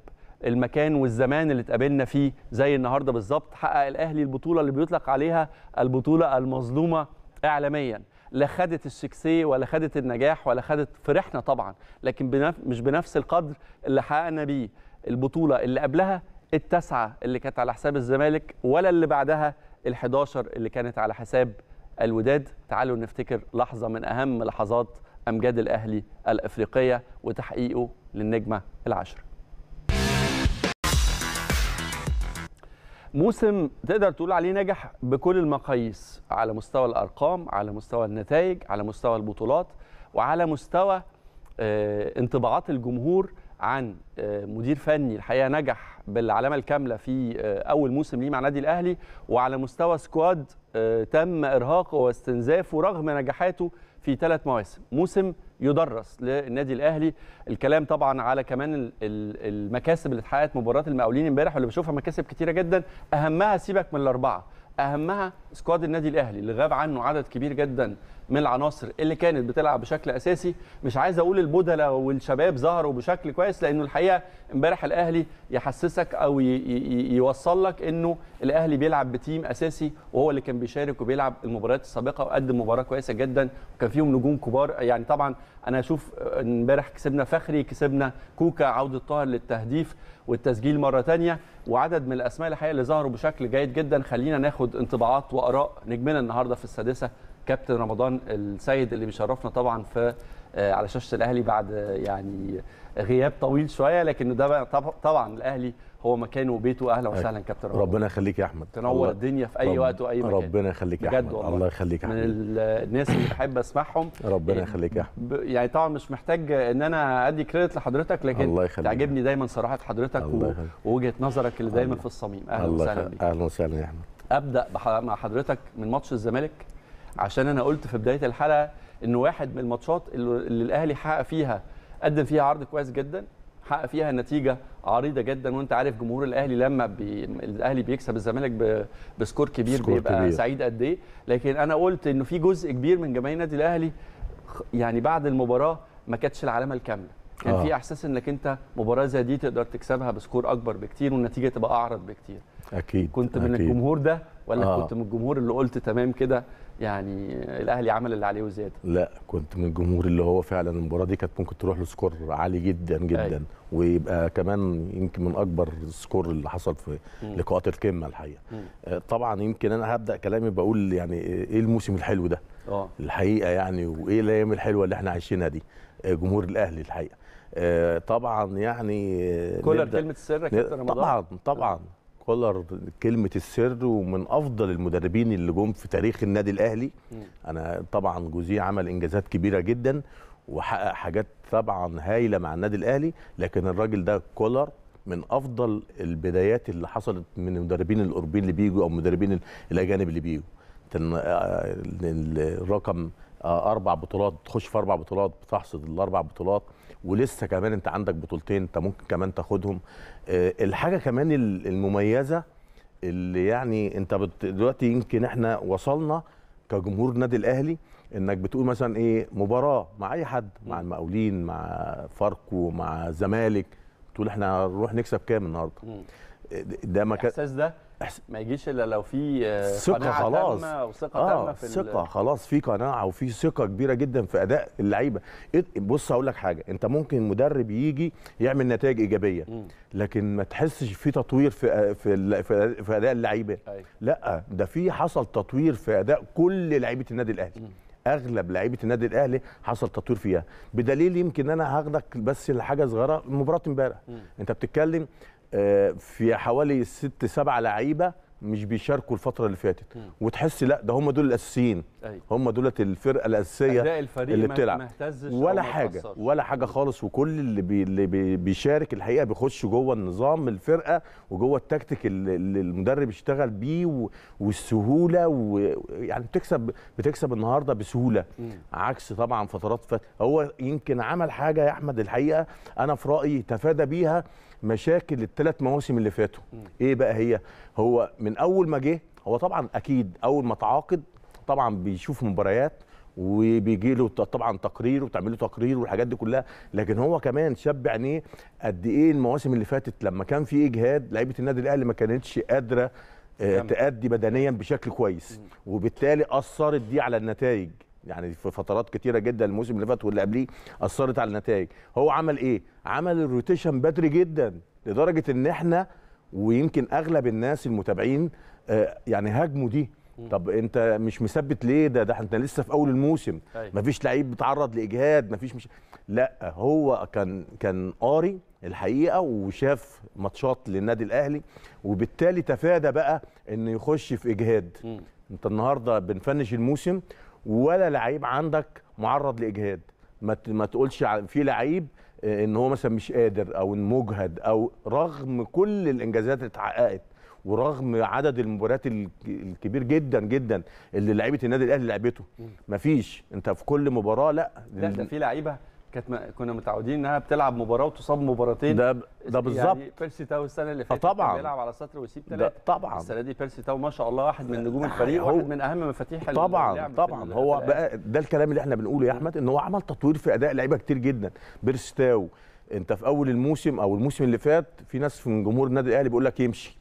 المكان والزمان اللي اتقابلنا فيه زي النهارده بالظبط حقق الاهلي البطوله اللي بيطلق عليها البطوله المظلومه اعلاميا لا خدت السكسي ولا خدت النجاح ولا خدت فرحنا طبعا لكن بنف... مش بنفس القدر اللي حققنا بيه البطوله اللي قبلها التسعه اللي كانت على حساب الزمالك ولا اللي بعدها ال11 اللي كانت على حساب الوداد تعالوا نفتكر لحظه من اهم لحظات امجاد الاهلي الافريقيه وتحقيقه للنجمه العشر موسم تقدر تقول عليه نجح بكل المقاييس على مستوى الارقام على مستوى النتائج على مستوى البطولات وعلى مستوى آه، انطباعات الجمهور عن آه، مدير فني الحقيقه نجح بالعلامه الكامله في آه، اول موسم ليه مع النادي الاهلي وعلى مستوى سكواد آه، تم ارهاقه واستنزافه رغم نجاحاته في ثلاث مواسم موسم يدرس للنادي الاهلي الكلام طبعا على كمان المكاسب اللي اتحققت مباراه المقاولين امبارح واللي بشوفها مكاسب كتيره جدا اهمها سيبك من الاربعه اهمها سكواد النادي الاهلي اللي غاب عنه عدد كبير جدا من العناصر اللي كانت بتلعب بشكل اساسي مش عايز اقول البدله والشباب ظهروا بشكل كويس لانه الحقيقه امبارح الاهلي يحسسك او يوصل لك انه الاهلي بيلعب بتيم اساسي وهو اللي كان بيشارك وبيلعب المباريات السابقه وقدم مباراه كويسه جدا وكان فيهم نجوم كبار يعني طبعا انا اشوف امبارح كسبنا فخري كسبنا كوكا عوده طاهر للتهديف والتسجيل مره ثانيه وعدد من الاسماء الحقيقه اللي ظهروا بشكل جيد جدا خلينا ناخد انطباعات واراء نجمنا النهارده في السادسه كابتن رمضان السيد اللي بيشرفنا طبعا في آه، على شاشه الاهلي بعد آه، يعني غياب طويل شويه لكن ده طبعا الاهلي هو مكانه وبيته اهلا أيوة. وسهلا كابتن ربنا
يخليك يا احمد تنور الدنيا في اي رب وقت واي مكان ربنا يخليك يا احمد والله. الله يخليك يا من
الناس اللي بحب اسمعهم
ربنا يخليك يا احمد
يعني طبعا مش محتاج ان انا ادي كريدت لحضرتك لكن تعجبني دايما صراحه حضرتك ووجهه نظرك اللي دايما في الصميم اهلا وسهلا
اهلا وسهلا يا احمد
ابدا مع حضرتك من ماتش الزمالك عشان انا قلت في بدايه الحلقه انه واحد من الماتشات اللي الاهلي حقق فيها قدم فيها عرض كويس جدا حقق فيها نتيجه عريضه جدا وانت عارف جمهور الاهلي لما بي... الاهلي بيكسب الزمالك بسكور كبير سكور بيبقى كبير. سعيد قد ايه لكن انا قلت انه في جزء كبير من جماهير النادي الاهلي يعني بعد المباراه ما كانتش العلامه الكامله كان آه. في احساس انك انت مباراه زي دي تقدر تكسبها بسكور اكبر بكتير والنتيجه تبقى اعرض بكتير
اكيد كنت من أكيد. الجمهور
ده ولا آه. كنت من الجمهور اللي قلت تمام كده يعني الاهلي عمل اللي عليه وزياده
لا كنت من الجمهور اللي هو فعلا المباراه دي كانت ممكن تروح لسكور عالي جدا أيوه. جدا أي. ويبقى كمان يمكن من اكبر السكور اللي حصل في لقاءات القمه الحقيقه م. آه، طبعا يمكن انا هبدا كلامي بقول يعني ايه الموسم الحلو ده أوه. الحقيقه يعني وايه الايام الحلوه اللي احنا عايشينها دي آه، جمهور الاهلي الحقيقه آه، طبعا يعني كولر كلمه السر كابتن رمضان طبعا طبعا كولر كلمه السر ومن افضل المدربين اللي جم في تاريخ النادي الاهلي انا طبعا جوزيه عمل انجازات كبيره جدا وحقق حاجات طبعا هايله مع النادي الاهلي لكن الراجل ده كولر من افضل البدايات اللي حصلت من المدربين الاوروبيين اللي بيجوا او المدربين الاجانب اللي بيجوا آه، الرقم آه، اربع بطولات تخش في اربع بطولات بتحصد الاربع بطولات ولسه كمان انت عندك بطولتين انت ممكن كمان تاخدهم آه، الحاجه كمان المميزه اللي يعني انت دلوقتي يمكن احنا وصلنا كجمهور النادي الاهلي انك بتقول مثلا ايه مباراه مع اي حد مع المقاولين مع فاركو مع زمالك تقول احنا هنروح نكسب كام النهارده آه، ده ما كان الاحساس ده
ما يجيش الا لو في آه، ثقه خلاص تامة وثقه آه تامه في ثقه
خلاص في قناعه وفي ثقه كبيره جدا في اداء اللعيبه بص هقول لك حاجه انت ممكن مدرب يجي يعمل نتائج ايجابيه لكن ما تحسش في تطوير في آه، في في اداء اللعيبه أيوه. لا ده في حصل تطوير في اداء كل لعيبه النادي الاهلي اغلب لعيبه النادي الاهلي حصل تطوير فيها بدليل يمكن انا هاخدك بس لحاجه صغيره مباراه امبارح انت بتتكلم في حوالي ست سبع لعيبه مش بيشاركوا الفتره اللي فاتت وتحس لا ده هم دول الاساسيين هم دولت الفرقه الاساسيه الفريق اللي بتلعب ولا حاجه ولا حاجه خالص وكل اللي, بي اللي بيشارك الحقيقه بيخش جوه النظام الفرقه وجوه التكتيك اللي المدرب اشتغل بيه والسهوله ويعني بتكسب بتكسب النهارده بسهوله مم. عكس طبعا فترات فات هو يمكن عمل حاجه يا احمد الحقيقه انا في رايي تفادى بيها مشاكل الثلاث مواسم اللي فاتوا ايه بقى هي هو من اول ما جه هو طبعا اكيد اول ما تعاقد طبعا بيشوف مباريات وبيجي له طبعا تقرير وبتعمل له تقرير والحاجات دي كلها لكن هو كمان شاب عينيه قد ايه المواسم اللي فاتت لما كان في اجهاد لعيبه النادي الاهلي ما كانتش قادره آه، تأدي بدنيا بشكل كويس وبالتالي اثرت دي على النتائج يعني في فترات كتيره جدا الموسم اللي فات واللي قبليه اثرت على النتائج هو عمل ايه عمل الروتيشن بدري جدا لدرجه ان احنا ويمكن اغلب الناس المتابعين آه، يعني هاجموا دي طب انت مش مثبت ليه ده ده احنا لسه في اول الموسم أيوة. مفيش لعيب بيتعرض لاجهاد مفيش مش لا هو كان كان قاري الحقيقه وشاف ماتشات للنادي الاهلي وبالتالي تفادى بقى انه يخش في اجهاد انت النهارده بنفنش الموسم ولا لعيب عندك معرض لاجهاد ما ما تقولش في لعيب آه، ان هو مثلا مش قادر او مجهد او رغم كل الانجازات اللي اتحققت ورغم عدد المباريات الكبير جدا جدا اللي لعيبه النادي الاهلي لعبته مفيش انت في كل مباراه لا ده, ده في لعيبه كانت كنا متعودين انها بتلعب مباراه وتصاب مباراتين ده ب... ده يعني بالظبط
يعني بيرسي تاو السنه اللي فاتت بيلعب على سطر ويسيب ثلاثه طبعا السنه دي بيرسي تاو ما شاء الله واحد من نجوم آه، الفريق هو... واحد
من اهم مفاتيح طبعا طبعا هو بقى ده الكلام اللي احنا بنقوله يا احمد ان هو عمل تطوير في اداء لعيبه كتير جدا بيرسي تاو انت في اول الموسم او الموسم اللي فات في ناس من جمهور النادي الاهلي بيقول لك يمشي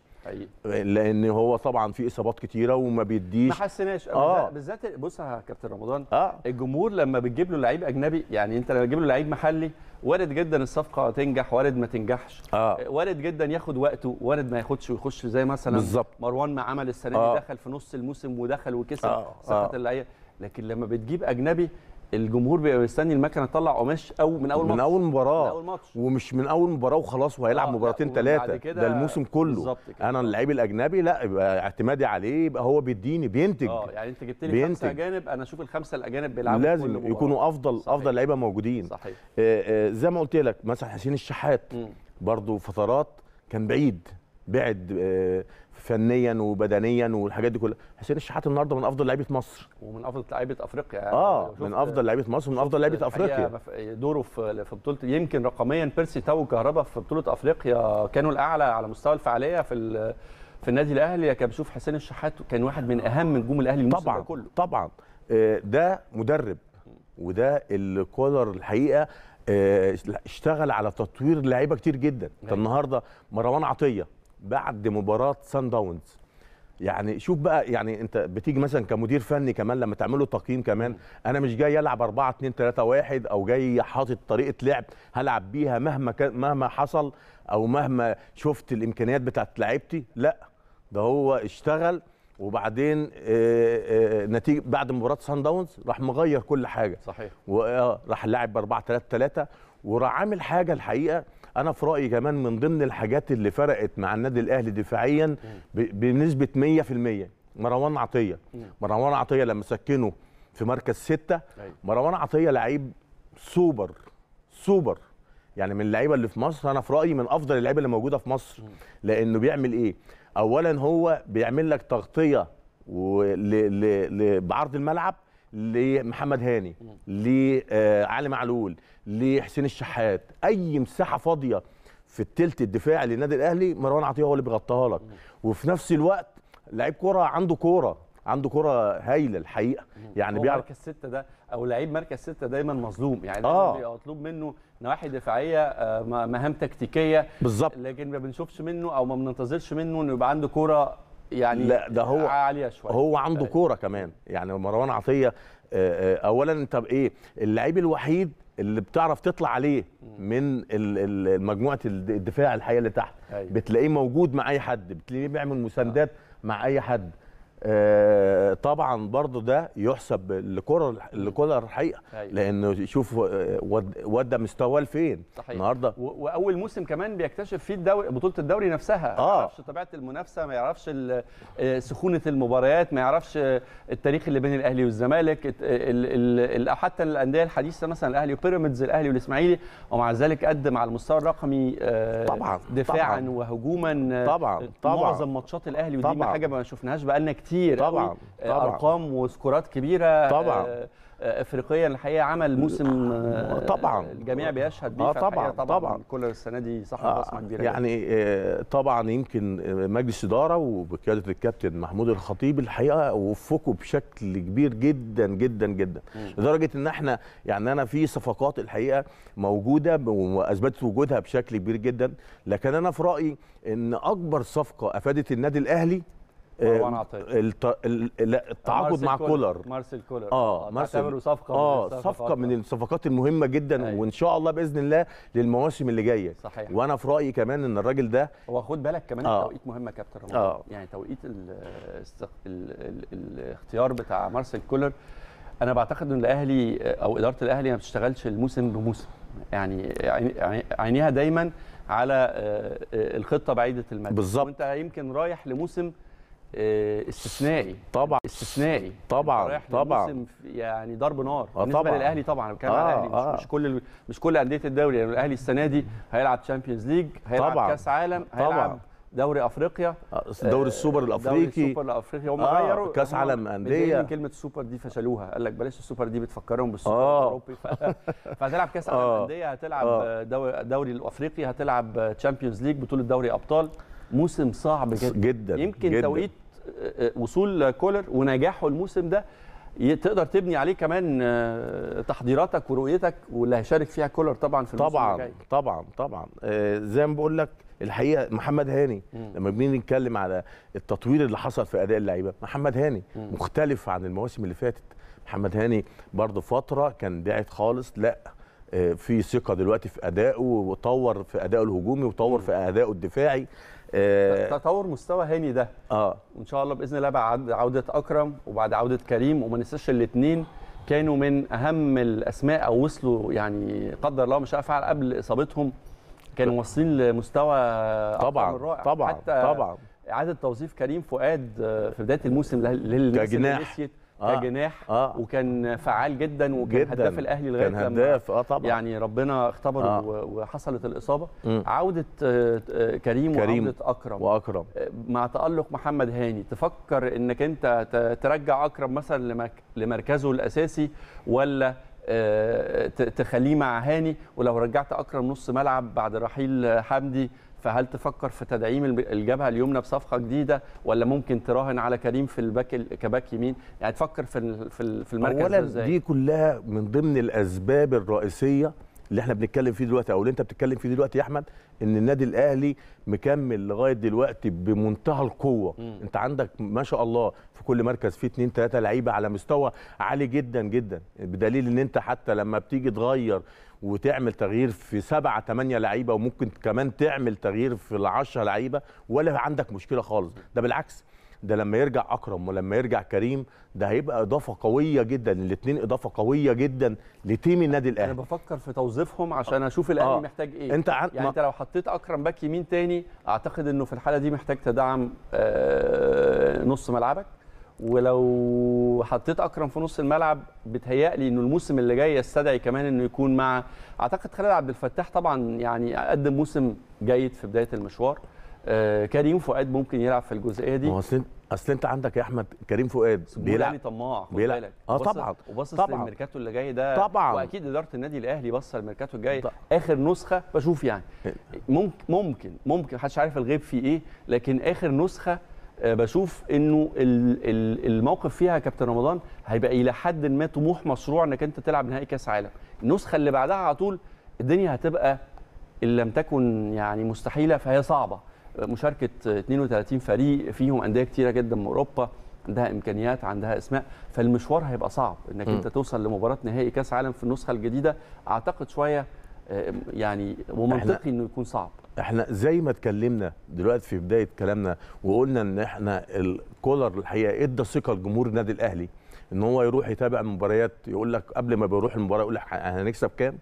لان هو طبعا في اصابات كتيره وما بيديش ما
حسناش آه. بالذات بص يا كابتن رمضان
آه. الجمهور لما بتجيب له
لعيب اجنبي يعني انت لما تجيب له لعيب محلي وارد جدا الصفقه تنجح وارد ما تنجحش آه. وارد جدا ياخد وقته وارد ما ياخدش ويخش زي مثلا بالزبط. مروان ما عمل السنه دي آه. دخل في نص الموسم ودخل وكسب آه. صفقه آه. اللعيبه لكن لما بتجيب اجنبي الجمهور بيبقى مستني المكنه
تطلع قماش او من اول من ماتش. اول مباراه من أول ماتش. ومش من اول مباراه وخلاص وهيلعب آه مباراتين ثلاثه ده الموسم كله انا اللعيب الاجنبي لا يبقى اعتمادي عليه يبقى هو بيديني بينتج اه يعني انت جبت لي خمسه
اجانب انا اشوف الخمسه الاجانب بيلعبوا لازم يكونوا
افضل صحيح. افضل لعيبه موجودين صحيح آه آه زي ما قلت لك مثلا حسين الشحات برضه فترات كان بعيد بعد آه، فنيا وبدنيا والحاجات دي كلها حسين الشحات النهارده من افضل لعيبه مصر
ومن افضل لعيبه افريقيا اه يعني من
افضل لعيبه مصر ومن افضل لعيبه افريقيا
دوره في في بطوله يمكن رقميا بيرسي تاو كهربا في بطوله افريقيا كانوا الاعلى على مستوى الفعاليه في في النادي الاهلي كان بشوف حسين الشحات كان واحد من اهم نجوم
الاهلي الموسم طبعا كله طبعا آه، ده مدرب وده الكولر الحقيقه آه، اشتغل على تطوير لعيبه كتير جدا النهارده مروان عطيه بعد مباراه سان داونز يعني شوف بقى يعني انت بتيجي مثلا كمدير فني كمان لما تعمله تقييم كمان انا مش جاي العب 4 2 3 1 او جاي حاطط طريقه لعب هلعب بيها مهما كان مهما حصل او مهما شفت الامكانيات بتاعت لعيبتي لا ده هو اشتغل وبعدين آه، آه، نتيجه بعد مباراه سان داونز راح مغير كل حاجه صحيح وراح آه، لاعب ب 4 3 3 وراح عامل حاجه الحقيقه انا في رايي كمان من ضمن الحاجات اللي فرقت مع النادي الاهلي دفاعيا بنسبه 100% مروان عطيه مروان عطيه لما سكنه في مركز ستة أيوة. مروان عطيه لعيب سوبر سوبر يعني من اللعيبه اللي في مصر انا في رايي من افضل اللعيبه اللي موجوده في مصر لانه بيعمل ايه اولا هو بيعمل لك تغطيه بعرض الملعب لمحمد هاني لعلي آه، معلول لحسين الشحات اي مساحه فاضيه في التلت الدفاعي للنادي الاهلي مروان عطيه هو اللي بيغطيها لك وفي نفس الوقت لعيب كوره عنده كوره عنده كره هايله الحقيقه يعني بيعرف مركز سته ده او لعيب مركز سته دايما مظلوم يعني
آه. بيبقى مطلوب منه نواحي دفاعيه آه، مهام تكتيكيه بالظبط لكن ما بنشوفش
منه او ما بننتظرش منه انه يبقى عنده كوره يعني لا ده هو عاليه شويه هو عنده كوره كمان يعني مروان عطيه آه، آه، اولا انت ايه اللعيب الوحيد اللي بتعرف تطلع عليه من مجموعه الدفاع الحقيقه اللي تحت أيوة. بتلاقيه موجود مع اي حد بتلاقيه بيعمل مساندات آه. مع اي حد آه، طبعا برضو ده يحسب لكولر لكولر الحقيقه أيوة. لانه شوف آه، ودى مستواه لفين النهارده واول موسم كمان بيكتشف فيه الدوري بطوله
الدوري نفسها آه. ما يعرفش طبيعه المنافسه ما يعرفش آه، سخونه المباريات ما يعرفش التاريخ اللي بين الاهلي والزمالك حتى الانديه الحديثه مثلا الاهلي وبيراميدز الاهلي والاسماعيلي ومع ذلك قدم على المستوى الرقمي طبعا دفاعا طبعا. وهجوما طبعا طبعا معظم ماتشات الاهلي ودي طبعا. حاجه ما شفناهاش بقالنا كتير كتير طبعا, آه، طبعا. ارقام وسكورات كبيره طبعا افريقيا آه، آه، الحقيقه عمل موسم طبعا الجميع بيشهد بيه آه طبعا طبعا, طبعا كل السنه دي صح آه بصمه كبيره يعني
آه طبعا يمكن مجلس اداره وبقياده الكابتن محمود الخطيب الحقيقه وفقوا بشكل كبير جدا جدا جدا م. لدرجه ان احنا يعني انا في صفقات الحقيقه موجوده واثبتت وجودها بشكل كبير جدا لكن انا في رايي ان اكبر صفقه افادت النادي الاهلي مروان آه، عطيه الت... ال... لا التعاقد مع كولر مارسيل كولر اه, آه، مارسيل صفقه اه صفقه, صفقة من الصفقات المهمه جدا أي. أيوة. وان شاء الله باذن الله للمواسم اللي جايه صحيح وانا في رايي كمان ان الراجل ده
هو خد بالك كمان آه. التوقيت مهم يا كابتن رمضان آه. يعني توقيت ال... ال... ال... الاختيار بتاع مارسيل كولر انا بعتقد ان الاهلي او اداره الاهلي ما بتشتغلش الموسم بموسم يعني عينيها دايما على آه، الخطه بعيده المدى بالظبط وانت يمكن رايح لموسم آه، استثنائي طبعا استثنائي طبعا طبعا يعني ضرب نار آه بالنسبه طبعا. للاهلي طبعا انا بتكلم آه على الاهلي مش, آه. مش كل ال... مش كل انديه الدوري يعني الاهلي السنه دي هيلعب تشامبيونز ليج هيلعب كاس عالم هيلعب طبعا. دوري افريقيا آه، دوري السوبر الافريقي دوري السوبر الافريقي هم آه غيروا كاس عالم انديه كلمه السوبر دي فشلوها قال لك بلاش السوبر دي بتفكرهم بالسوبر آه. الاوروبي [LAUGHS] فهتلعب كاس عالم آه. انديه هتلعب آه. دوري, دوري الافريقي هتلعب تشامبيونز ليج بطوله دوري ابطال موسم صعب جدا جدا يمكن جداً. توقيت وصول كولر ونجاحه الموسم ده تقدر تبني عليه كمان آه، تحضيراتك ورؤيتك واللي
هيشارك فيها كولر طبعا في الموسم طبعا الجاي. طبعا طبعا آه، زي ما بقول لك الحقيقه محمد هاني مم. لما بنيجي نتكلم على التطوير اللي حصل في اداء اللعيبه محمد هاني مم. مختلف عن المواسم اللي فاتت محمد هاني برضه فتره كان بعيد خالص لا آه، في ثقه دلوقتي في ادائه وطور في ادائه الهجومي وطور في ادائه الدفاعي آه،
تطور مستوى هاني ده اه وان شاء الله باذن الله بعد عوده اكرم وبعد عوده كريم وما ننساش الاثنين كانوا من اهم الاسماء او وصلوا يعني قدر الله ما شاء فعل قبل اصابتهم كانوا واصلين لمستوى طبعا رائع طبعا حتى طبعا اعاده توظيف كريم فؤاد آه، في بدايه الموسم اللي كجناح آه كجناح آه وكان فعال جدا وكان جداً هداف الاهلي لغايه كان هداف اه طبعا يعني ربنا اختبره آه وحصلت الاصابه م. عوده كريم, آه، آه، كريم وعوده اكرم واكرم آه، مع تالق محمد هاني تفكر انك انت ترجع اكرم مثلا لمركزه الاساسي ولا تخليه مع هاني ولو رجعت اكرم نص ملعب بعد رحيل حمدي فهل تفكر في تدعيم الجبهه اليمنى بصفقه جديده ولا ممكن تراهن على كريم في الباك كباك يمين يعني تفكر في في المركز اولا ازاي
دي كلها من ضمن الاسباب الرئيسيه اللي احنا بنتكلم فيه دلوقتي او اللي انت بتتكلم فيه دلوقتي يا احمد ان النادي الاهلي مكمل لغايه دلوقتي بمنتهى القوه م. انت عندك ما شاء الله في كل مركز فيه اثنين ثلاثه لعيبه على مستوى عالي جدا جدا بدليل ان انت حتى لما بتيجي تغير وتعمل تغيير في سبعة تمانية لعيبه وممكن كمان تعمل تغيير في العشرة لعيبه ولا عندك مشكله خالص ده بالعكس ده لما يرجع اكرم ولما يرجع كريم ده هيبقى اضافه قويه جدا الاثنين اضافه قويه جدا لتيم النادي الاهلي انا بفكر في توظيفهم عشان اشوف الاهلي آه. محتاج ايه انت عن... يعني ما... انت لو حطيت اكرم باك يمين تاني اعتقد
انه في الحاله دي محتاج تدعم آه نص ملعبك ولو حطيت اكرم في نص الملعب بتهيألي انه الموسم اللي جاي يستدعي كمان انه يكون مع اعتقد خالد عبد الفتاح طبعا يعني قدم موسم جيد في بدايه المشوار آه، كريم فؤاد ممكن يلعب في الجزئيه دي اصل
اصل انت عندك يا احمد كريم فؤاد بيلعب طماع بيلعب اه طبعا وباصص الميركاتو
اللي جاي ده طبعا واكيد اداره النادي الاهلي باصه الميركاتو الجاي طبعا. اخر نسخه بشوف يعني إيه. ممكن ممكن ممكن محدش عارف الغيب فيه ايه لكن اخر نسخه آه، بشوف انه الموقف فيها يا كابتن رمضان هيبقى الى حد ما طموح مشروع انك انت تلعب نهائي كاس عالم النسخه اللي بعدها على طول الدنيا هتبقى ان لم تكن يعني مستحيله فهي صعبه آه، مشاركه 32 فريق فيهم انديه كتيره جدا من اوروبا عندها امكانيات عندها اسماء فالمشوار هيبقى صعب انك م. انت توصل لمباراه نهائي كاس عالم في النسخه الجديده اعتقد
شويه آه، يعني ومنطقي انه يكون صعب احنا زي ما اتكلمنا دلوقتي في بدايه كلامنا وقلنا ان احنا الكولر الحقيقه ادى ثقه لجمهور النادي الاهلي ان هو يروح يتابع المباريات يقول لك قبل ما بيروح المباراه يقول لك هنكسب كام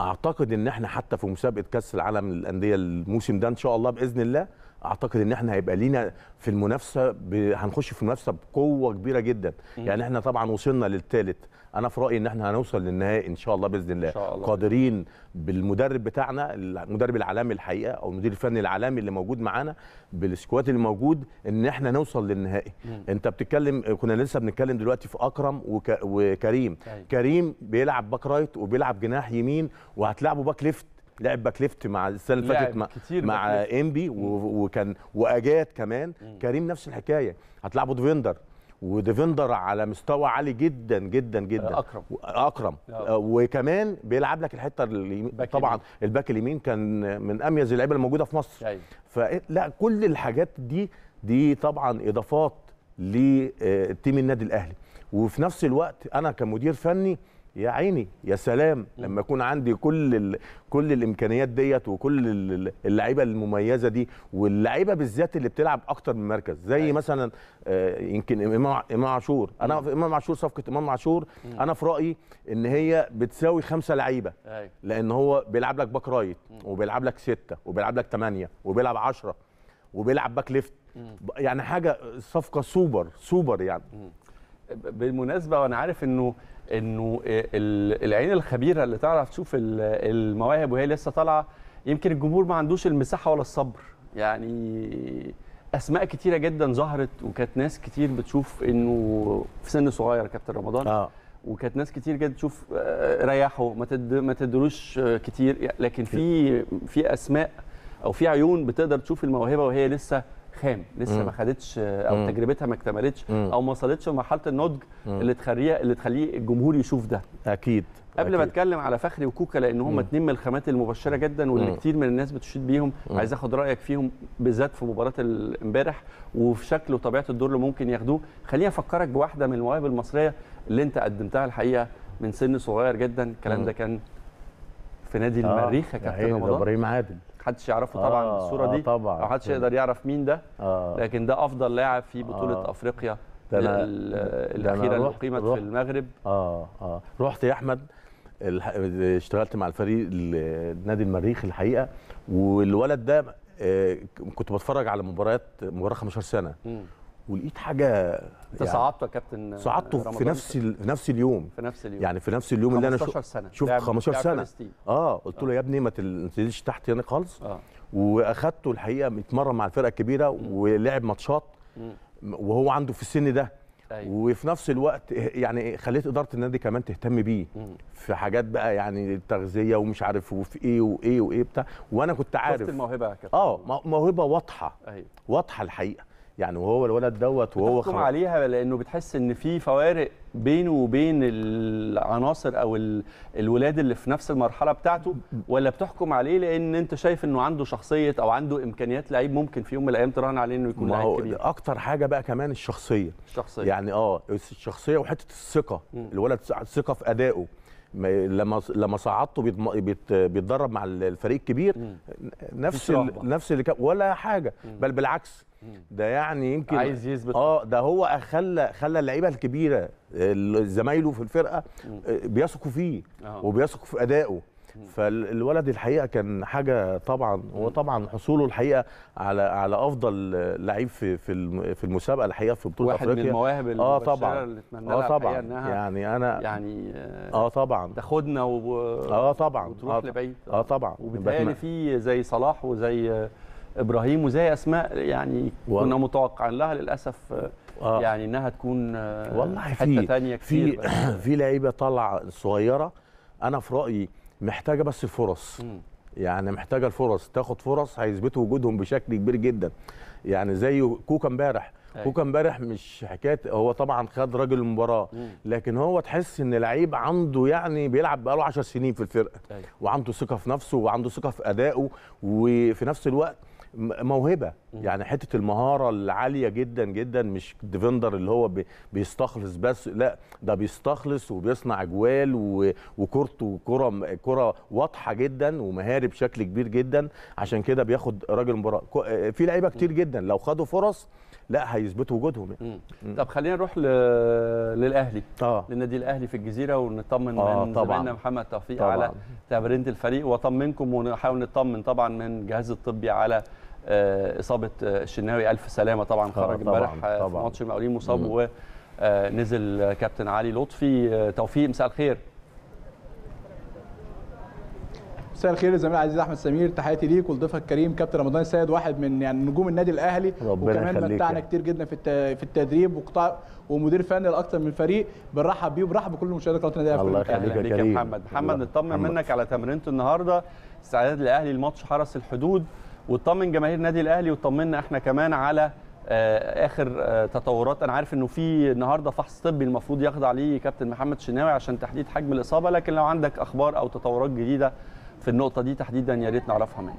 اعتقد ان احنا حتى في مسابقه كاس العالم للانديه الموسم ده ان شاء الله باذن الله اعتقد ان احنا هيبقى لينا في المنافسه ب... هنخش في المنافسه بقوه كبيره جدا يعني احنا طبعا وصلنا للثالث انا في رايي ان احنا هنوصل للنهائي ان شاء الله باذن الله, إن شاء الله. قادرين بالمدرب بتاعنا المدرب العالمي الحقيقه او المدير الفني العالمي اللي موجود معانا بالسكواد اللي موجود ان احنا نوصل للنهائي مم. انت بتتكلم كنا لسه بنتكلم دلوقتي في اكرم وك... وكريم أي. أيوه. كريم بيلعب باك رايت وبيلعب جناح يمين وهتلعبه باك ليفت لعب باك ليفت مع السنه اللي فاتت مع, مع انبي وكان واجات كمان مم. كريم نفس الحكايه هتلعبه ديفندر وديفندر على مستوى عالي جدا جدا جدا آه، اكرم اكرم أوه. آه، وكمان بيلعب لك الحته اليمين طبعا الباك اليمين كان من اميز اللعيبه الموجوده في مصر أيوة. فلا كل الحاجات دي دي طبعا اضافات لتيم آه، النادي الاهلي وفي نفس الوقت انا كمدير فني يا عيني يا سلام لما يكون عندي كل ال... كل الامكانيات ديت وكل اللعيبه المميزه دي واللعيبه بالذات اللي بتلعب اكتر من مركز زي أيوة. مثلا آه، يمكن امام امام عاشور انا في امام عاشور صفقه امام عاشور انا في رايي ان هي بتساوي خمسه لعيبه أيوة. لان هو بيلعب لك باك رايت وبيلعب لك سته وبيلعب لك ثمانيه وبيلعب 10 وبيلعب باك ليفت يعني حاجه صفقه سوبر سوبر يعني
بالمناسبه وانا عارف انه انه العين الخبيره اللي تعرف تشوف المواهب وهي لسه طالعه يمكن الجمهور ما عندوش المساحه ولا الصبر يعني اسماء كتيره جدا ظهرت وكانت ناس كتير بتشوف انه في سن صغير كابتن رمضان آه. وكانت ناس كتير جدا تشوف آه، ريحوا ما تد ما تدروش آه، كتير لكن في في اسماء او في عيون بتقدر تشوف الموهبه وهي لسه خام لسه مم. ما خدتش او مم. تجربتها ما اكتملتش او ما وصلتش لمرحله النضج اللي تخليه اللي تخليه الجمهور يشوف ده اكيد قبل ما اتكلم على فخري وكوكا لان هم اتنين من الخامات المبشره جدا واللي مم. كتير من الناس بتشيد بيهم مم. عايز اخد رايك فيهم بالذات في مباراه امبارح وفي شكل وطبيعه الدور اللي ممكن ياخدوه خليني افكرك بواحده من المواهب المصريه اللي انت قدمتها الحقيقه من سن صغير جدا الكلام ده كان في نادي آه، المريخ يا كابتن رمضان ابراهيم عادل محدش يعرفه طبعا آه الصوره آه، دي آه طبعا او حدش يقدر يعرف مين ده آه لكن ده افضل لاعب في آه. بطوله آه افريقيا
الاخيره اللي اقيمت في المغرب اه اه رحت يا احمد اشتغلت مع الفريق نادي المريخ الحقيقه والولد ده آه، كنت بتفرج على مباريات مباراه 15 سنه م. ولقيت حاجه انت يعني صعدته
يا كابتن صعدته في نفس
نفس في نفس اليوم في نفس اليوم يعني في نفس اليوم اللي انا شفت 15 سنه شفت 15 سنه آه،, اه قلت له آه. يا ابني ما تنزلش تحت يعني خالص آه. واخدته الحقيقه اتمرن مع الفرقه الكبيره ولعب ماتشات وهو عنده في السن ده أيوة. وفي نفس الوقت إيه، يعني خليت اداره النادي كمان تهتم بيه مم. في حاجات بقى يعني تغذيه ومش عارف وفي ايه وايه وايه بتاع وانا كنت عارف شفت الموهبه يا كابتن اه موهبه واضحه أيوة. واضحه الحقيقه يعني وهو الولد دوت وهو خ... عليها لانه بتحس ان
في فوارق بينه وبين العناصر او الولاد اللي في نفس المرحله بتاعته ولا بتحكم عليه لان انت شايف انه عنده شخصيه او عنده امكانيات لعيب
ممكن في يوم من الايام تراهن عليه انه يكون لعيب كبير اكتر حاجه بقى كمان الشخصيه الشخصيه يعني اه الشخصيه وحته الثقه الولد ثقه في ادائه لما لما صعدته بيتدرب مع الفريق الكبير نفس نفس اللي ولا حاجه بل بالعكس ده يعني يمكن عايز يثبت اه ده هو خلى خلى اللعيبه الكبيره زمايله في الفرقه آه، بيثقوا فيه وبيثقوا في ادائه فالولد الحقيقه كان حاجه طبعا وطبعا حصوله الحقيقه على على افضل لعيب في في في المسابقه الحقيقه في بطوله افريقيا واحد من المواهب اه طبعا اللي اه طبعا يعني انا يعني اه طبعا آه، تاخدنا و اه
طبعا وتروح آه لبعيد اه طبعا وبالتالي في زي صلاح وزي ابراهيم وزي اسماء يعني كنا متوقعين لها للاسف آه. يعني انها تكون آه، والله حته في ثانيه كتير
في [CLEARS THROAT] في لعيبه طالعه صغيره انا في رايي محتاجه بس الفرص يعني محتاجه الفرص تاخد فرص هيثبتوا وجودهم بشكل كبير جدا يعني زي كوكا امبارح أيوة. كوكا امبارح مش حكايه هو طبعا خد راجل المباراه لكن هو تحس ان لعيب عنده يعني بيلعب بقاله 10 سنين في الفرقه أيوة. وعنده ثقه في نفسه وعنده ثقه في ادائه وفي نفس الوقت موهبه يعني حته المهاره العاليه جدا جدا مش ديفندر اللي هو بيستخلص بس لا ده بيستخلص وبيصنع اجوال وكورته كره كره واضحه جدا ومهاري بشكل كبير جدا عشان كده بياخد راجل مباراه في لعيبه كتير جدا لو خدوا فرص لا هيثبتوا وجودهم يعني. طب خلينا نروح ل...
للاهلي آه. للنادي الاهلي في الجزيره ونطمن آه من زميلنا محمد توفيق على تمرينه الفريق واطمنكم ونحاول نطمن طبعا من الجهاز الطبي على آه، اصابه آه، الشناوي الف سلامه طبعا آه، خرج امبارح في ماتش المقاولين مصاب ونزل كابتن علي لطفي توفيق مساء الخير
مساء الخير للزميل العزيز احمد سمير تحياتي ليك ولضيفك الكريم كابتن رمضان السيد واحد من يعني نجوم النادي الاهلي ربنا وكمان متعنا كتير جدا في في التدريب وقطاع ومدير فني لاكثر من فريق بنرحب بيه وبنرحب بكل مشاهدي قناه النادي الاهلي الله يخليك يا كريم محمد محمد نطمن منك على
تمرينته النهارده استعداد الاهلي لماتش حرس الحدود وطمن جماهير النادي الاهلي وطمنا احنا كمان على آه، اخر آه، تطورات انا عارف انه في النهارده فحص طبي المفروض ياخد عليه كابتن محمد شناوي عشان تحديد حجم الاصابه لكن لو عندك اخبار او تطورات جديده في النقطه دي تحديدا يا ريت نعرفها منك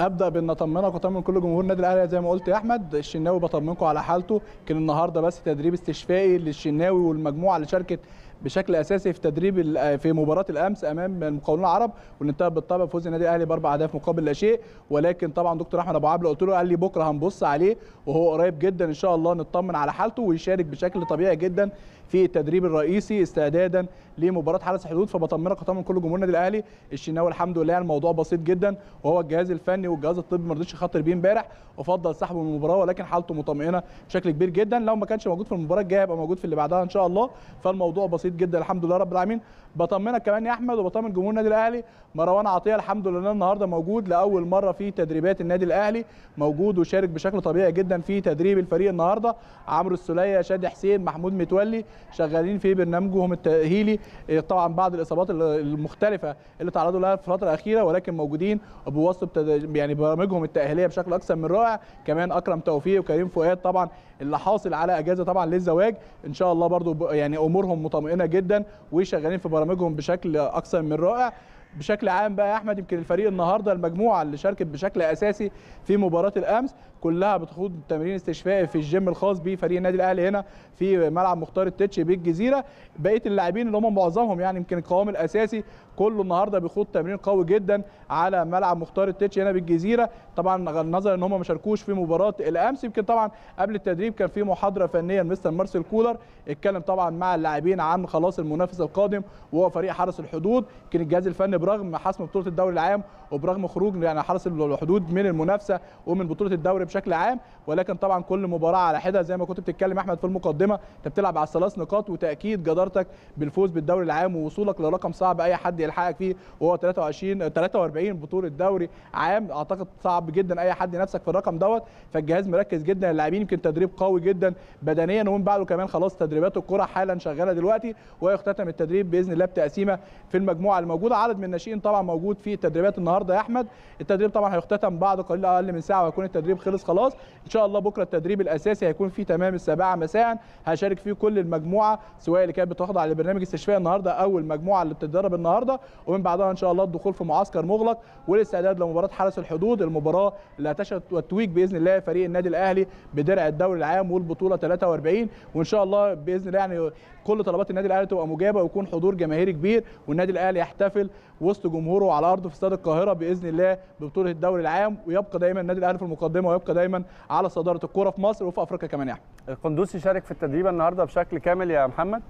ابدا بان اطمنك واطمن كل جمهور النادي الاهلي زي ما قلت يا احمد الشناوي بطمنكم على حالته كان النهارده بس تدريب استشفائي للشناوي والمجموعه اللي شاركت بشكل اساسي في تدريب في مباراه الامس امام المقاولون العرب واللي انتهى بالطبع فوز النادي الاهلي باربع اهداف مقابل لا شيء ولكن طبعا دكتور احمد ابو عبله قلت له قال لي بكره هنبص عليه وهو قريب جدا ان شاء الله نطمن على حالته ويشارك بشكل طبيعي جدا في التدريب الرئيسي استعدادا لمباراه حرس الحدود فبطمنك طبعا كل جمهور النادي الاهلي الشناوي الحمد لله الموضوع بسيط جدا وهو الجهاز الفني والجهاز الطبي ما رضيش يخاطر بيه امبارح وفضل سحبه من المباراه ولكن حالته مطمئنه بشكل كبير جدا لو ما كانش موجود في المباراه الجايه هيبقى موجود في اللي بعدها ان شاء الله فالموضوع بسيط جدا الحمد لله رب العالمين بطمنك كمان يا احمد وبطمن جمهور النادي الاهلي مروان عطيه الحمد لله النهارده موجود لاول مره في تدريبات النادي الاهلي موجود وشارك بشكل طبيعي جدا في تدريب الفريق النهارده عمرو السليه شادي حسين محمود متولي شغالين في برنامجهم التاهيلي إيه، طبعا بعد الاصابات المختلفه اللي تعرضوا لها في الفتره الاخيره ولكن موجودين بوسط يعني برامجهم التاهيليه بشكل اكثر من رائع كمان اكرم توفيق وكريم فؤاد طبعا اللي حاصل على اجازه طبعا للزواج ان شاء الله برده يعني امورهم مطمئنه جدا وشغالين في برامج برامجهم بشكل اكثر من رائع بشكل عام بقى يا احمد يمكن الفريق النهارده المجموعه اللي شاركت بشكل اساسي في مباراه الامس كلها بتخوض تمرين استشفائي في الجيم الخاص بفريق النادي الاهلي هنا في ملعب مختار التتش بالجزيره بقيه اللاعبين اللي هم معظمهم يعني يمكن القوام الاساسي كله النهارده بيخوض تمرين قوي جدا على ملعب مختار التتش هنا بالجزيره طبعا نظرا ان هم ما شاركوش في مباراه الامس يمكن طبعا قبل التدريب كان في محاضره فنيه مستر مارسيل كولر اتكلم طبعا مع اللاعبين عن خلاص المنافس القادم وهو فريق حرس الحدود يمكن الجهاز الفني برغم حسم بطوله الدوري العام وبرغم خروج يعني حرس الحدود من المنافسه ومن بطوله الدوري بشكل عام ولكن طبعا كل مباراه على حده زي ما كنت بتتكلم احمد في المقدمه انت بتلعب على ثلاث نقاط وتاكيد جدارتك بالفوز بالدوري العام ووصولك لرقم صعب اي حد يلحقك فيه وهو 23 43 بطوله دوري عام اعتقد صعب جدا اي حد نفسك في الرقم دوت فالجهاز مركز جدا اللاعبين يمكن تدريب قوي جدا بدنيا ومن بعده كمان خلاص تدريبات الكره حالا شغاله دلوقتي ويختتم التدريب باذن الله بتقسيمه في المجموعه الموجوده عدد من الناشئين طبعا موجود في التدريبات النهارده يا احمد التدريب طبعا هيختتم بعد قليل اقل من ساعه ويكون التدريب خلص خلص خلاص ان شاء الله بكره التدريب الاساسي هيكون فيه تمام السابعه مساء هشارك فيه كل المجموعه سواء اللي كانت بتخضع لبرنامج استشفاء النهارده او المجموعه اللي بتتدرب النهارده ومن بعدها ان شاء الله الدخول في معسكر مغلق والاستعداد لمباراه حرس الحدود المباراه اللي هتشهد باذن الله فريق النادي الاهلي بدرع الدوري العام والبطوله 43 وان شاء الله باذن الله يعني كل طلبات النادي الاهلي تبقى مجابه ويكون حضور جماهيري كبير والنادي الاهلي يحتفل وسط جمهوره على ارضه في استاد القاهره باذن الله ببطوله الدوري العام ويبقى دايما النادي الاهلي في المقدمه ويبقى دايما على صداره الكوره في مصر وفي افريقيا كمان يا يعني. احمد القندوسي شارك في التدريب النهارده بشكل كامل يا محمد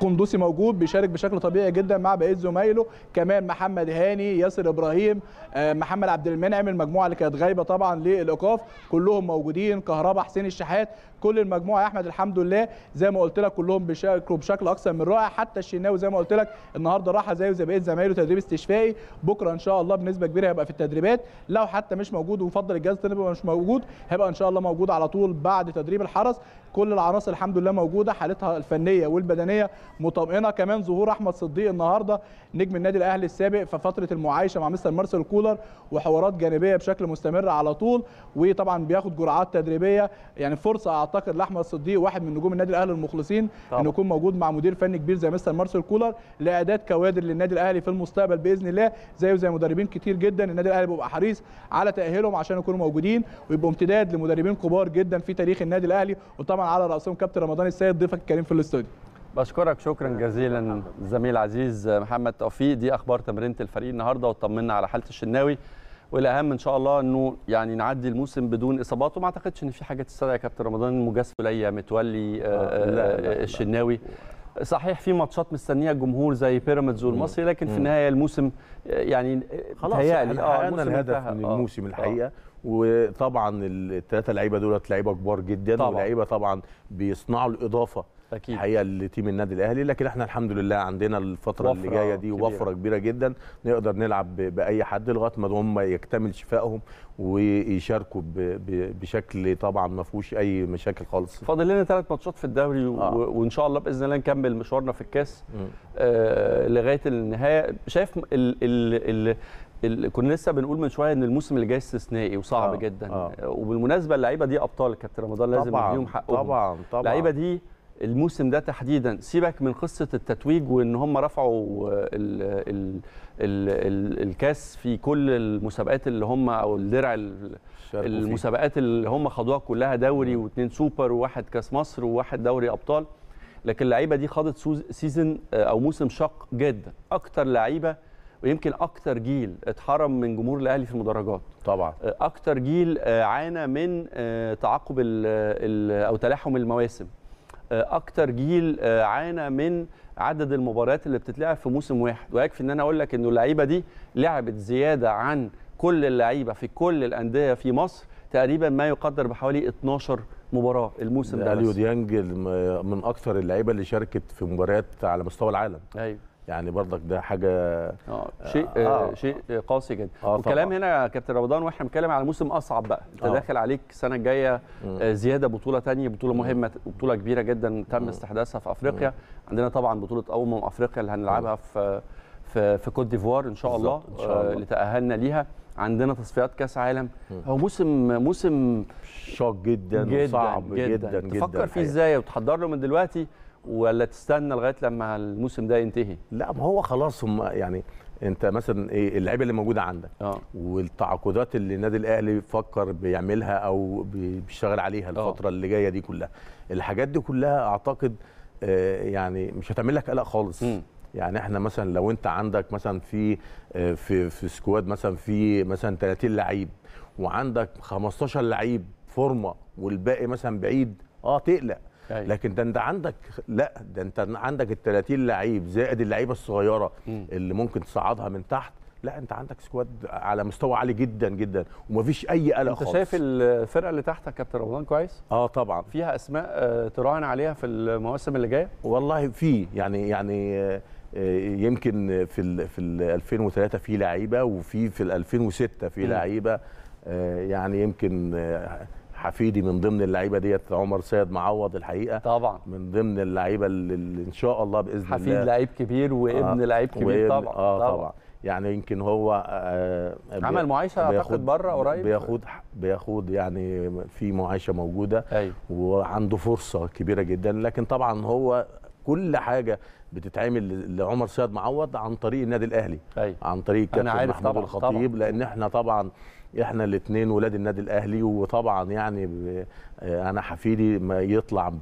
قندوسي موجود بيشارك بشكل طبيعي جدا مع بقيه زمايله كمان محمد هاني ياسر ابراهيم آه، محمد عبد المنعم المجموعه اللي كانت غايبه طبعا للايقاف كلهم موجودين كهربا حسين الشحات كل المجموعه يا احمد الحمد لله زي ما قلت لك كلهم بيشاركوا بشكل اكثر من رائع حتى الشناوي زي ما قلت لك النهارده راحه زيه زي بقيه زمايله تدريب استشفائي بكره ان شاء الله بنسبه كبيره هيبقى في التدريبات لو حتى مش موجود وفضل الجهاز الطبي مش موجود هيبقى ان شاء الله موجود على طول بعد تدريب الحرس كل العناصر الحمد لله موجوده حالتها الفنيه والبدنيه مطمئنه كمان ظهور احمد صديق النهارده نجم النادي الاهلي السابق في فتره المعايشه مع مستر مارسيل كولر دولار وحوارات جانبيه بشكل مستمر على طول وطبعا بياخد جرعات تدريبيه يعني فرصه اعتقد لاحمد صديق واحد من نجوم النادي الاهلي المخلصين طبعا. انه يكون موجود مع مدير فني كبير زي مستر مارسيل كولر لاعداد كوادر للنادي الاهلي في المستقبل باذن الله زيه زي مدربين كتير جدا النادي الاهلي بيبقى حريص على تاهيلهم عشان يكونوا موجودين ويبقوا امتداد لمدربين كبار جدا في تاريخ النادي الاهلي وطبعا على راسهم كابتن رمضان السيد ضيفك الكريم في الاستوديو
بشكرك شكرا جزيلا الزميل العزيز محمد توفيق دي اخبار تمرينه الفريق النهارده وطمنا على حاله الشناوي والاهم ان شاء الله انه يعني نعدي الموسم بدون اصابات وما اعتقدش ان في حاجه تستدعي يا كابتن رمضان مجاز فليه متولي آه، آه، آه، الشناوي صحيح في ماتشات مستنيه الجمهور زي بيراميدز والمصري لكن في النهايه الموسم
يعني خلاص آه انا الهدف من الموسم الحقيقه وطبعا الثلاثه لعيبه دولت لعيبه كبار جدا ولعيبه طبعا بيصنعوا الاضافه اكيد الحقيقه لتيم النادي الاهلي لكن احنا الحمد لله عندنا الفتره اللي جايه آه، دي كبيرة. وفره كبيره جدا نقدر نلعب باي حد لغايه ما هم يكتمل شفائهم ويشاركوا بشكل طبعا ما فيهوش اي مشاكل خالص فاضل لنا ثلاث ماتشات في الدوري آه. وان
شاء الله باذن الله نكمل مشوارنا في الكاس آه لغايه النهايه شايف ال ال ال كنا لسه بنقول من شويه ان الموسم اللي جاي استثنائي وصعب آه جدا آه. وبالمناسبه اللعيبه دي ابطال كابتن رمضان لازم نديهم حقهم طبعا طبعا اللعيبه دي الموسم ده تحديدا سيبك من قصه التتويج وان هم رفعوا الـ آه، الـ الـ الـ الكاس في كل المسابقات اللي هم او الدرع المسابقات اللي هم خدوها كلها دوري واثنين سوبر وواحد كاس مصر وواحد دوري ابطال لكن اللعيبه دي خاضت سيزن آه، او موسم شاق جدا اكتر لعيبه ويمكن اكتر جيل اتحرم من جمهور الاهلي في المدرجات طبعا آه، اكتر جيل عانى من تعاقب او تلاحم المواسم آه، اكتر جيل آه، عانى من عدد المباريات اللي بتتلعب في موسم واحد ويكفي ان انا اقول لك انه اللعيبه دي لعبت زياده عن كل اللعيبه في كل الانديه في مصر تقريبا ما يقدر بحوالي 12 مباراه الموسم ده اليو
ديانج من اكثر اللعيبه اللي شاركت في مباريات على مستوى العالم ايوه يعني برضك ده حاجه اه شيء آه. آه. آه، شيء قاسي جدا آه والكلام
هنا يا كابتن رمضان واحنا بنتكلم على موسم اصعب بقى انت آه. داخل عليك السنه الجايه آه، زياده بطوله ثانيه بطوله مهمه بطوله كبيره جدا تم استحداثها في افريقيا عندنا طبعا بطوله امم افريقيا اللي هنلعبها في في في كوت ديفوار ان شاء الله, إن شاء الله. اللي تاهلنا ليها عندنا تصفيات كاس عالم هو موسم
موسم شاق جدا, جداً وصعب جدا جدا, جداً تفكر فيه
ازاي وتحضر له من دلوقتي
ولا تستنى لغايه لما الموسم ده ينتهي لا ما هو خلاص هم يعني انت مثلا ايه اللعيبه اللي موجوده عندك آه. والتعاقدات اللي النادي الاهلي فكر بيعملها او بيشتغل عليها الفتره أوه. اللي جايه دي كلها الحاجات دي كلها اعتقد آه، يعني مش هتعمل لك قلق خالص م. يعني احنا مثلا لو انت عندك مثلا في آه، في في سكواد مثلا في مثلا 30 لعيب وعندك 15 لعيب فورمه والباقي مثلا بعيد اه تقلق أيوة. لكن ده انت عندك لا ده انت عندك ال 30 لعيب زائد اللعيبه الصغيره اللي ممكن تصعدها من تحت لا انت عندك سكواد على مستوى عالي جدا جدا ومفيش اي قلق خالص انت شايف
الفرقه اللي تحتك كابتن رمضان كويس
اه طبعا فيها اسماء آه، تراهن عليها في المواسم اللي جايه والله في يعني يعني آه، آه، يمكن في الـ في ال 2003 في لعيبه وفي في ال 2006 في لعيبه يعني يمكن حفيدي من ضمن اللعيبه ديت عمر سيد معوض الحقيقه طبعا من ضمن اللعيبه اللي ان شاء الله باذن حفيد الله حفيد لعيب كبير وابن آه لعيب كبير طبعا اه طبعا, طبعا. يعني يمكن هو آه عمل معايشه بياخد بره قريب بياخد بياخد يعني في معايشه موجوده أيوه. وعنده فرصه كبيره جدا لكن طبعا هو كل حاجه بتتعمل لعمر سيد معوض عن طريق النادي الاهلي أيوه. عن طريق كابتن محمود طبعًا الخطيب طبعًا. لان احنا طبعا احنا الاثنين ولاد النادي الاهلي وطبعا يعني انا حفيدي ما يطلع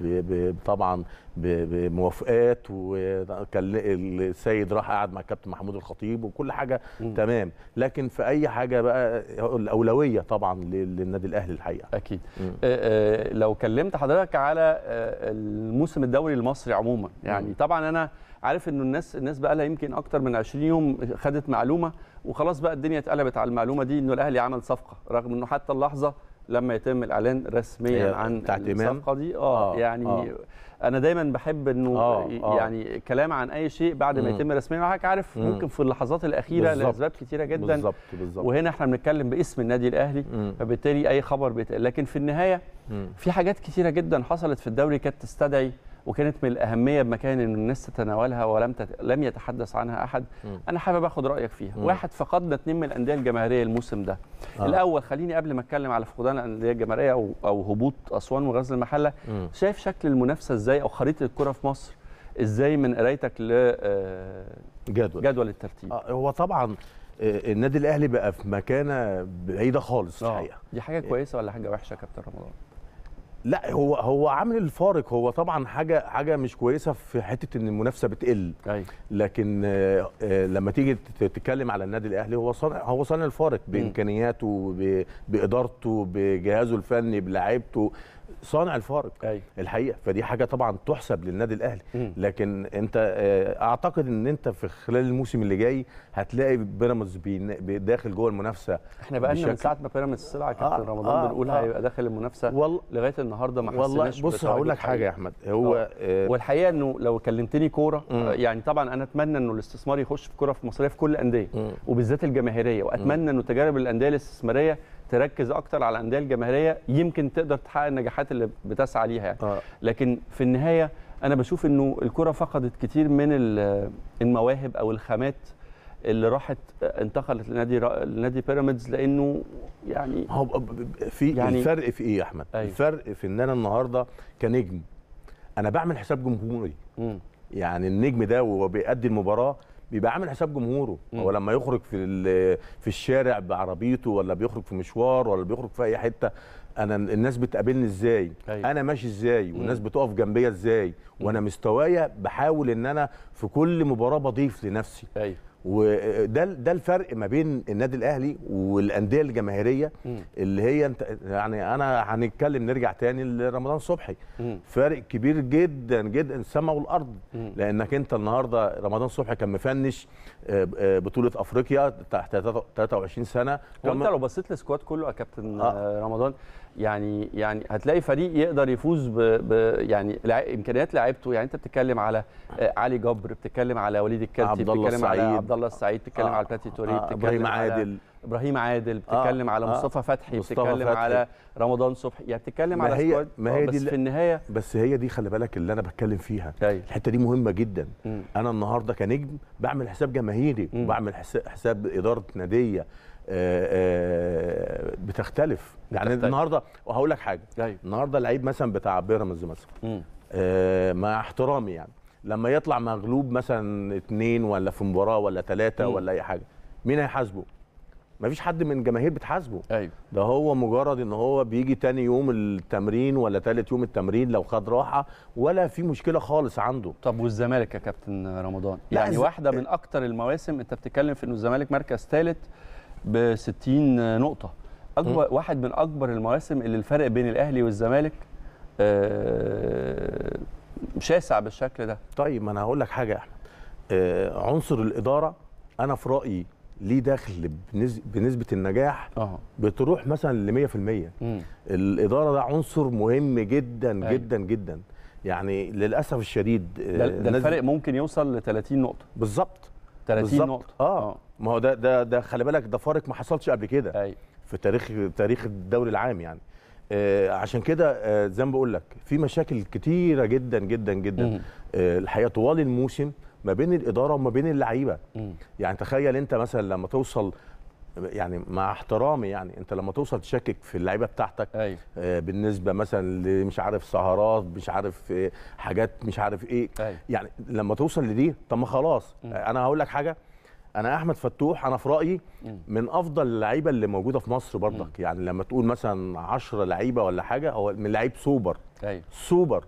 طبعا بموافقات وكان السيد راح قعد مع كابتن محمود الخطيب وكل حاجه م. تمام لكن في اي حاجه بقى الاولويه طبعا للنادي الاهلي الحقيقه اكيد إيه لو كلمت حضرتك على آه، الموسم الدوري المصري
عموما يعني م. طبعا انا عارف انه الناس الناس بقى لها يمكن اكتر من 20 يوم خدت معلومه وخلاص بقى الدنيا اتقلبت على المعلومه دي انه الاهلي عمل صفقه رغم انه حتى اللحظه لما يتم الاعلان رسميا عن الصفقه دي اه, آه يعني آه. انا دايما بحب انه آه, آه. يعني كلام عن اي شيء بعد ما يتم رسميا حضرتك عارف مم. ممكن في اللحظات الاخيره لاسباب كتيره جدا بالزبط بالزبط وهنا احنا بنتكلم باسم النادي الاهلي مم. فبالتالي اي خبر بيتقال لكن في النهايه مم. في حاجات كتيره جدا حصلت في الدوري كانت تستدعي وكانت من الاهميه بمكان ان الناس تتناولها ولم تت... لم يتحدث عنها احد م. انا حابب اخد رايك فيها م. واحد فقدنا اثنين من الانديه الجماهيريه الموسم ده آه. الاول خليني قبل ما اتكلم على فقدان الانديه الجماهيريه او او هبوط اسوان وغزل المحله م. شايف شكل المنافسه ازاي او خريطه الكره في
مصر ازاي من قرايتك ل آه، جدول جدول الترتيب آه هو طبعا آه، النادي الاهلي بقى في مكانه بعيده خالص آه. الحقيقه دي حاجه كويسه ولا حاجه وحشه يا كابتن رمضان لا هو هو عامل الفارق هو طبعا حاجه حاجه مش كويسه في حته ان المنافسه بتقل أي. لكن آه، آه، لما تيجي تتكلم على النادي الاهلي هو صانع هو صانع الفارق بامكانياته بادارته بجهازه الفني بلعيبته صانع الفارق أي. أيوة. الحقيقه فدي حاجه طبعا تحسب للنادي الاهلي م. لكن انت آه، اعتقد ان انت في خلال الموسم اللي جاي هتلاقي بيراميدز داخل جوه المنافسه احنا
بقى لنا من ساعه ما بيراميدز طلع كابتن آه رمضان آه بنقول آه هيبقى
داخل المنافسه وال... لغايه النهارده ما حسيناش بص هقول لك حاجه يا احمد هو آه. آه. والحقيقه
انه لو كلمتني كوره آه، يعني طبعا انا اتمنى انه الاستثمار يخش في كوره في مصريه في كل الانديه وبالذات الجماهيريه واتمنى انه تجارب الانديه الاستثماريه تركز اكتر على الانديه الجماهيريه يمكن تقدر تحقق النجاحات اللي بتسعى ليها يعني. آه. لكن في النهايه انا بشوف انه الكره فقدت كتير من المواهب او الخامات اللي راحت
آه، انتقلت لنادي لنادي بيراميدز لانه يعني هو في يعني الفرق في ايه يا احمد؟ أيوه. الفرق في ان انا النهارده كنجم انا بعمل حساب جمهوري م. يعني النجم ده وهو بيأدي المباراه بيبقى عامل حساب جمهوره هو لما يخرج في في الشارع بعربيته ولا بيخرج في مشوار ولا بيخرج في اي حته انا الناس بتقابلني ازاي أيوة. انا ماشي ازاي والناس بتقف جنبيا ازاي وانا مستوايا بحاول ان انا في كل مباراه بضيف لنفسي أيوة. وده ده الفرق ما بين النادي الاهلي والانديه الجماهيريه اللي هي انت يعني انا هنتكلم نرجع تاني لرمضان صبحي فارق كبير جدا جدا السماء والارض لانك انت النهارده رمضان صبحي كان مفنش آه، آه، بطوله افريقيا تحت 23 سنه وانت لو بصيت للسكواد كله يا كابتن آه. آه، رمضان
يعني يعني هتلاقي فريق يقدر يفوز ب, ب يعني امكانيات لعيبته يعني انت بتتكلم على آه، علي جبر بتتكلم على وليد الكارتي بتتكلم السعيد. على عبد الله السعيد بتتكلم آه على باتي توري آه بتتكلم ابراهيم عادل ابراهيم عادل آه، بتتكلم آه على مصطفى آه فتحي مصطفى بتتكلم فتحي. على رمضان صبحي يعني بتتكلم على هي ما آه، هي دي بس في
النهايه بس هي دي خلي بالك اللي انا بتكلم فيها أيوة. الحته دي مهمه جدا انا النهارده كنجم بعمل حساب جماهيري وبعمل حساب اداره ناديه آه، آه، بتختلف يعني بتختلف. النهارده وهقول لك حاجه أيوه. النهارده لعيب مثلا بتاع بيراميدز مثلا آه، مع احترامي يعني لما يطلع مغلوب مثلا اثنين ولا في مباراه ولا ثلاثه ولا اي حاجه مين هيحاسبه؟ ما فيش حد من الجماهير بتحاسبه ايوه ده هو مجرد ان هو بيجي تاني يوم التمرين ولا تالت يوم التمرين لو خد راحه ولا في مشكله خالص عنده طب والزمالك يا كابتن رمضان يعني واحده من اكتر المواسم انت بتتكلم في انه الزمالك
مركز ثالث ب 60 نقطه اكبر واحد من اكبر المواسم
اللي الفرق بين الاهلي والزمالك آه، شاسع بالشكل ده طيب ما انا هقول لك حاجه احمد آه، عنصر الاداره انا في رايي ليه دخل بنسبه النجاح أه. بتروح مثلا ل 100% مم. الاداره ده عنصر مهم جدا أي. أيوه. جدا جدا يعني للاسف الشديد آه، ده, ده الفرق ممكن يوصل ل 30 نقطه بالظبط 30 بالزبط. نقطه آه. اه ما هو ده ده ده خلي بالك ده فارق ما حصلش قبل كده أي. في تاريخ تاريخ الدوري العام يعني آه عشان كده آه زي ما بقول لك في مشاكل كتيره جدا جدا جدا آه الحقيقه طوال الموسم ما بين الاداره وما بين اللعيبه يعني تخيل انت مثلا لما توصل يعني مع احترامي يعني انت لما توصل تشكك في اللعيبه بتاعتك أيوة. آه، بالنسبه مثلا مش عارف سهرات مش عارف آه، حاجات مش عارف ايه أيوة. يعني لما توصل لدي طب ما خلاص م. آه، انا هقول لك حاجه انا احمد فتوح انا في رايي من افضل اللعيبه اللي موجوده في مصر برضك م. يعني لما تقول مثلا 10 لعيبه ولا حاجه هو من لعيب سوبر أيوة. سوبر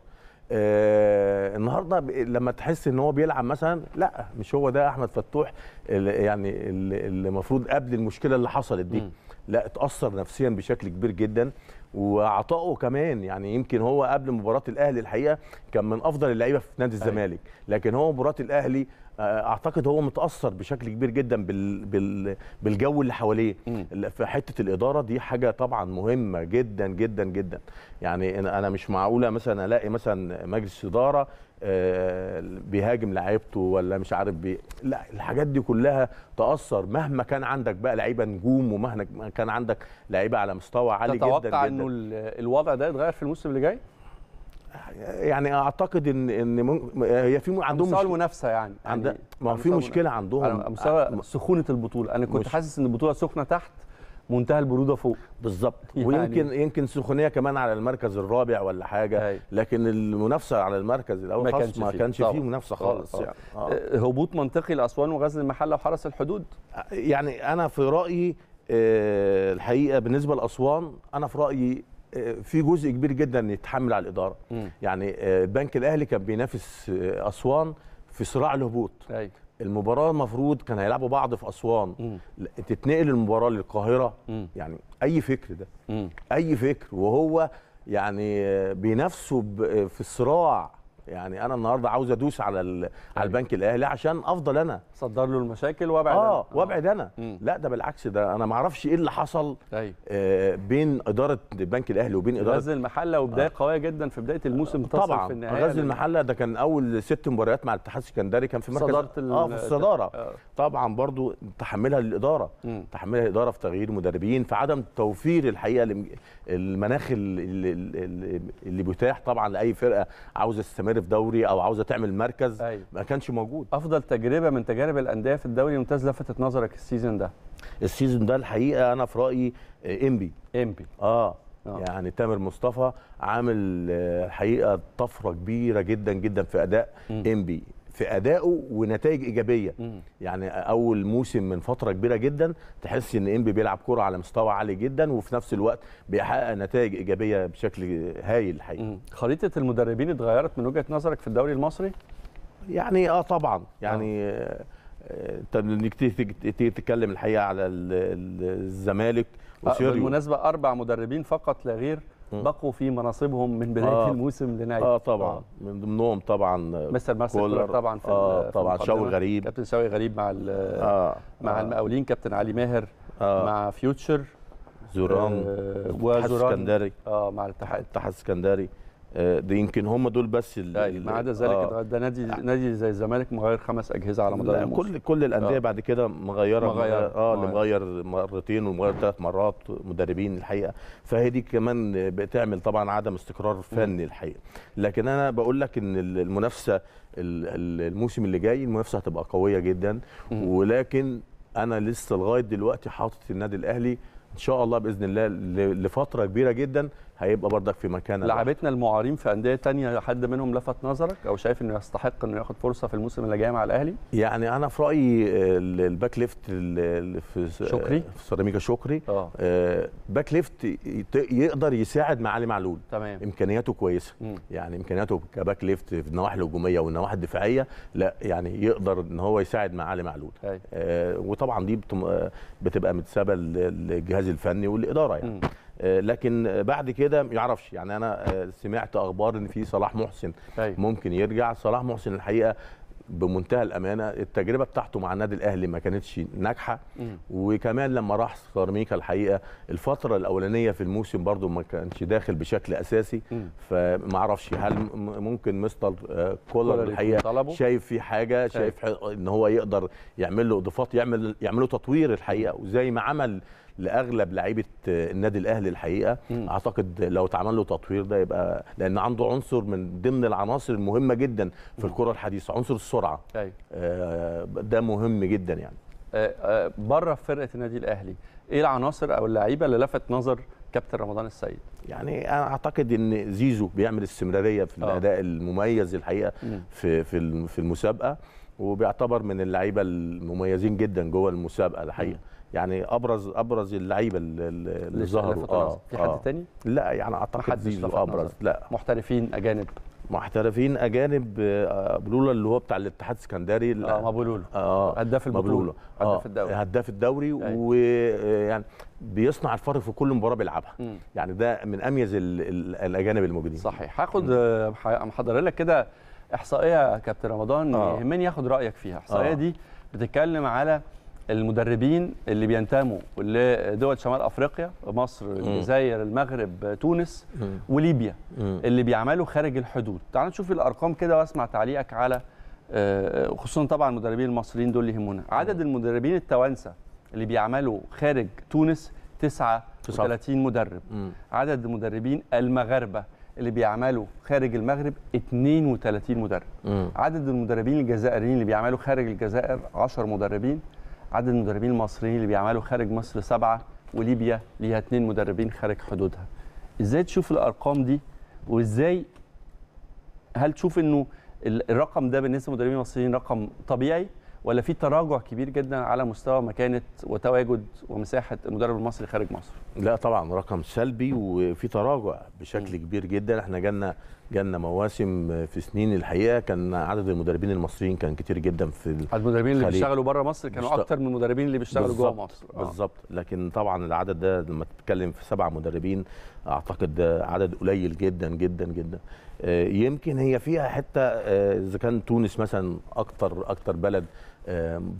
آه النهارده لما تحس ان هو بيلعب مثلا لا مش هو ده احمد فتوح يعني اللي يعني اللي المفروض قبل المشكله اللي حصلت دي م. لا اتاثر نفسيا بشكل كبير جدا وعطائه كمان يعني يمكن هو قبل مباراه الاهلي الحقيقه كان من افضل اللعيبه في نادي أيوه. الزمالك لكن هو مباراه الاهلي آه، اعتقد هو متاثر بشكل كبير جدا بال بالجو اللي حواليه في حته الاداره دي حاجه طبعا مهمه جدا جدا جدا يعني انا مش معقوله مثلا الاقي مثلا مجلس اداره آه، بيهاجم لعيبته ولا مش عارف بي... لا الحاجات دي كلها تاثر مهما كان عندك بقى لعيبه نجوم ومهما كان عندك لعيبه على مستوى عالي جدا جدا تتوقع انه الوضع ده يتغير في الموسم اللي جاي؟ يعني اعتقد ان ان هي في عندهم مستوى المنافسه يعني, يعني عند ما يعني في مشكله عندهم
مستوى آه، سخونه
البطوله انا كنت حاسس ان البطوله سخنه تحت منتهى البروده فوق بالظبط يعني ويمكن يمكن سخونيه كمان على المركز الرابع ولا حاجه هي. لكن المنافسه على المركز الاول ما كانش ما كانش فيه, فيه منافسه خالص, طبعا. يعني آه. آه. هبوط منطقي لاسوان وغزل المحله وحرس الحدود يعني انا في رايي آه، الحقيقه بالنسبه لاسوان انا في رايي في جزء كبير جدا يتحمل على الاداره م. يعني البنك آه، الاهلي كان بينافس آه، اسوان في صراع الهبوط أي. أيوة. المباراه المفروض كان هيلعبوا بعض في اسوان م. تتنقل المباراه للقاهره م. يعني اي فكر ده م. اي فكر وهو يعني آه، بينافسوا في الصراع يعني انا النهارده عاوز ادوس على على أيوه. البنك الاهلي عشان افضل انا صدر له المشاكل وابعد اه وابعد آه. انا مم. لا ده بالعكس ده انا ما اعرفش ايه اللي حصل أيوه. آه بين اداره البنك الاهلي وبين اداره غزل
المحله وبدايه آه. قويه جدا في بدايه الموسم آه. طبعا في النهايه غزل المحله
ده كان اول ست مباريات مع الاتحاد السكندري كان في مركز صداره اه في الصداره آه. طبعا برضو تحملها للاداره مم. تحملها الاداره في تغيير مدربين في عدم توفير الحقيقه المناخ اللي, اللي بيتاح طبعا لاي فرقه عاوزه تستمر تحترف دوري او عاوزه تعمل مركز أي. أيوة. ما كانش موجود افضل تجربه من تجارب الانديه في الدوري الممتاز لفتت نظرك السيزون ده السيزون ده الحقيقه انا في رايي آه، انبي انبي آه. اه يعني تامر مصطفى عامل آه، الحقيقه طفره كبيره جدا جدا في اداء انبي في ادائه ونتائج ايجابيه مم. يعني اول موسم من فتره كبيره جدا تحس ان انبي بيلعب كره على مستوى عالي جدا وفي نفس الوقت بيحقق نتائج ايجابيه بشكل هايل الحقيقه خريطه المدربين اتغيرت من وجهه نظرك في الدوري المصري يعني اه طبعا آه. يعني آه. آه، انت تيجي تتكلم الحقيقه على الزمالك آه، وسيريو بالمناسبه اربع مدربين فقط لا غير
بقوا في مناصبهم من بدايه آه الموسم لنهايه اه طبعا آه. من ضمنهم طبعا مستر مارسيل كولر طبعا في آه طبعا شوقي غريب كابتن شوقي غريب مع آه مع آه المقاولين كابتن علي ماهر آه مع فيوتشر
زوران آه وزوران اسكندري اه مع الاتحاد الاتحاد السكندري آه، ده يمكن هم دول بس أيوة، ما عدا ذلك آه ده
نادي نادي زي الزمالك مغير خمس اجهزه على مدار الموسم كل كل الانديه آه
بعد كده مغيره مغير اه اللي آه. مغير مرتين ومغير ثلاث مرات مدربين الحقيقه فهي دي كمان بتعمل طبعا عدم استقرار فني الحقيقه لكن انا بقول لك ان المنافسه الموسم اللي جاي المنافسه هتبقى قويه جدا ولكن انا لسه لغايه دلوقتي حاطط النادي الاهلي ان شاء الله باذن الله لفتره كبيره جدا هيبقى برضك في مكان
لعبتنا المعارين في انديه تانية حد منهم لفت نظرك او شايف انه يستحق انه ياخد فرصه في الموسم اللي جاي مع الاهلي
يعني انا في رايي الباك ليفت اللي في شكري في سيراميكا شكري آه. آه باك ليفت يقدر يساعد معالي معلول تمام. امكانياته كويسه مم. يعني امكانياته كباك ليفت في النواحي الهجوميه والنواحي الدفاعيه لا يعني يقدر ان هو يساعد معالي معلول آه وطبعا دي آه، بتبقى متسابه للجهاز الفني والاداره يعني مم. آه، لكن بعد كده ما يعرفش يعني انا آه، سمعت اخبار ان في صلاح محسن طيب. ممكن يرجع صلاح محسن الحقيقه بمنتهى الامانه التجربه بتاعته مع النادي الاهلي ما كانتش ناجحه وكمان لما راح سيراميكا الحقيقه الفتره الاولانيه في الموسم برده ما كانش داخل بشكل اساسي فما اعرفش هل ممكن مستر آه، كولر الحقيقه شايف فيه حاجه طيب. شايف ان هو يقدر يعمل له اضافات يعمل يعمل له تطوير الحقيقه وزي ما عمل لاغلب لعيبه آه، النادي الاهلي الحقيقه م. اعتقد لو اتعمل له تطوير ده يبقى لان عنده عنصر من ضمن العناصر المهمه جدا في الكره الحديثه عنصر السرعه أيوة. آه ده مهم جدا يعني
آه, آه، بره فرقه النادي الاهلي ايه العناصر او اللعيبه اللي لفت نظر كابتن رمضان السيد
يعني انا اعتقد ان زيزو بيعمل استمراريه في آه. الاداء آه. المميز الحقيقه في في في المسابقه وبيعتبر من اللعيبه المميزين جدا جوه المسابقه الحقيقه م. يعني ابرز ابرز اللعيبه اللي ظهروا اه في حد آه. تاني؟ لا يعني اعتقد زيزو ابرز لا محترفين اجانب محترفين اجانب آه، بلولا اللي هو بتاع الاتحاد السكندري اه بلولا اه هداف البطوله هداف آه. الدوري هداف الدوري ويعني أيوة. بيصنع الفرق في كل مباراه بيلعبها يعني ده من اميز الاجانب الموجودين صحيح هاخد محضر لك كده احصائيه
يا كابتن رمضان يهمني اخد رايك فيها الاحصائيه دي بتتكلم على المدربين اللي بينتموا لدول شمال افريقيا مصر الجزائر المغرب تونس وليبيا اللي بيعملوا خارج الحدود تعال نشوف الارقام كده واسمع تعليقك على آه، خصوصا طبعا المدربين المصريين دول اللي يهمونا عدد المدربين التوانسه اللي بيعملوا خارج تونس 39 مدرب عدد المدربين المغاربه اللي بيعملوا خارج المغرب 32 مدرب عدد المدربين الجزائريين اللي بيعملوا خارج الجزائر 10 مدربين عدد المدربين المصريين اللي بيعملوا خارج مصر سبعه وليبيا ليها اثنين مدربين خارج حدودها ازاي تشوف الارقام دي وازاي هل تشوف انه الرقم ده بالنسبه للمدربين المصريين رقم طبيعي ولا في تراجع كبير جدا على مستوى مكانه
وتواجد ومساحه المدرب المصري خارج مصر؟ لا طبعا رقم سلبي وفي تراجع بشكل كبير جدا احنا جالنا جالنا مواسم آه، في سنين الحقيقه كان عدد المدربين المصريين كان كتير جدا في المدربين اللي بيشتغلوا بره
مصر كانوا بشت... اكتر من المدربين اللي بيشتغلوا جوه مصر آه.
بالظبط لكن طبعا العدد ده لما تتكلم في سبع مدربين اعتقد ده عدد قليل جدا جدا جدا آه، يمكن هي فيها حته آه، اذا كان تونس مثلا اكتر اكتر بلد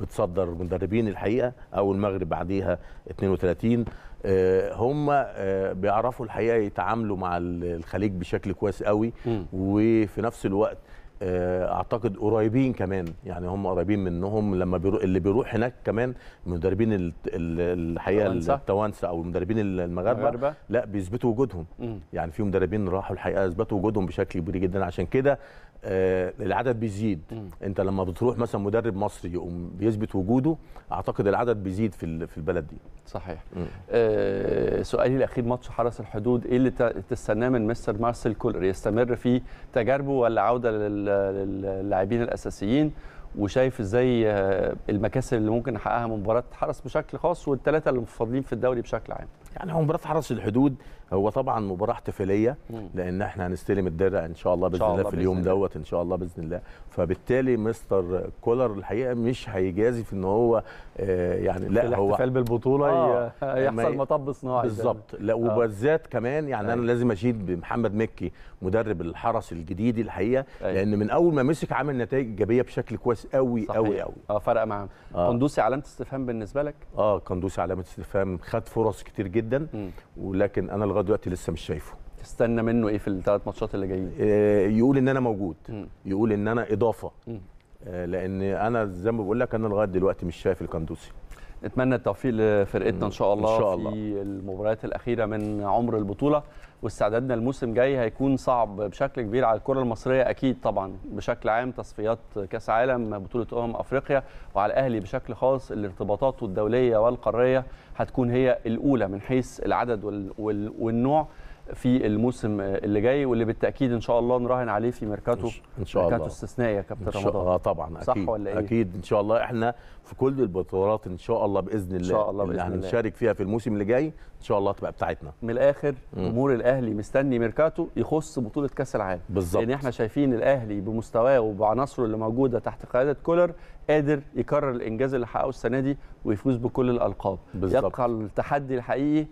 بتصدر مدربين الحقيقه او المغرب بعديها 32 آه، هم آه، بيعرفوا الحقيقه يتعاملوا مع الخليج بشكل كويس قوي وفي نفس الوقت آه، اعتقد قريبين كمان يعني هم قريبين منهم لما بيرو... اللي بيروح هناك كمان مدربين الحقيقه التوانسه او المدربين المغاربه لا بيثبتوا وجودهم م. يعني في مدربين راحوا الحقيقه اثبتوا وجودهم بشكل كبير جدا عشان كده آه العدد بيزيد م. انت لما بتروح مثلا مدرب مصري يقوم بيثبت وجوده اعتقد العدد بيزيد في في البلد دي صحيح آه سؤالي الاخير ماتش حرس الحدود ايه اللي
تستناه من مستر مارسيل كولر يستمر في تجاربه ولا عوده للاعبين الاساسيين وشايف ازاي آه، المكاسب اللي ممكن نحققها من مباراه حرس بشكل
خاص والثلاثه اللي متفاضلين في الدوري بشكل عام يعني هو مباراه حرس الحدود هو طبعا مباراه احتفاليه لان احنا هنستلم الدرع ان شاء الله باذن الله في اليوم دوت ان شاء الله باذن الله فبالتالي مستر كولر الحقيقه مش هيجازي في ان هو آه، يعني لا هو الاحتفال بالبطوله آه يحصل مطب صناعي بالظبط لا آه. وبالذات آه كمان يعني آه انا أيوه. لازم اشيد بمحمد مكي مدرب الحرس الجديد الحقيقه أيوه. لان من اول ما مسك عامل نتائج ايجابيه بشكل كويس قوي قوي قوي اه فرق معاه آه. قندوسي علامه استفهام بالنسبه لك اه قندوسي علامه استفهام خد فرص كتير جدا ولكن انا لغايه دلوقتي لسه مش شايفه تستنى منه ايه في الثلاث ماتشات اللي جايين آه، يقول ان انا موجود م. يقول ان انا اضافه م. آه، لان انا زي ما بقول لك انا لغايه دلوقتي مش شايف الكندوسي نتمنى التوفيق لفرقتنا ان شاء الله, إن شاء الله. في المباريات الاخيره من عمر البطوله
واستعدادنا الموسم جاي هيكون صعب بشكل كبير على الكره المصريه اكيد طبعا بشكل عام تصفيات كاس عالم بطوله امم افريقيا وعلى الاهلي بشكل خاص الارتباطات الدوليه والقاريه هتكون هي الاولى من حيث العدد والنوع في الموسم اللي جاي واللي بالتاكيد ان شاء الله نراهن عليه في ميركاتو ان شاء الله ميركاتو استثنائي يا كابتن رمضان اه
طبعا صح اكيد ولا إيه؟ اكيد ان شاء الله احنا في كل البطولات ان شاء الله باذن الله ان شاء الله باذن الله هنشارك فيها في الموسم اللي جاي ان شاء الله تبقى بتاعتنا من الاخر جمهور الاهلي
مستني ميركاتو يخص بطوله كاس العالم بالظبط لان يعني احنا شايفين الاهلي بمستواه وبعناصره اللي موجوده تحت قياده كولر قادر يكرر الانجاز اللي حققه السنه دي ويفوز بكل الالقاب بالظبط يبقى التحدي الحقيقي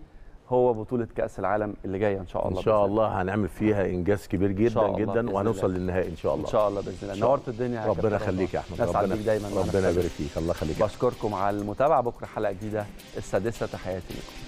هو بطوله كاس العالم اللي جايه ان شاء الله ان شاء
الله هنعمل فيها انجاز كبير جدا جدا وهنوصل للنهائي ان شاء الله ان شاء الله باذن الله نورت
الدنيا ربنا يخليك يا احمد ربنا دايما ربنا يبارك فيك الله يخليك بشكركم على المتابعه بكره حلقه جديده السادسه تحياتي لكم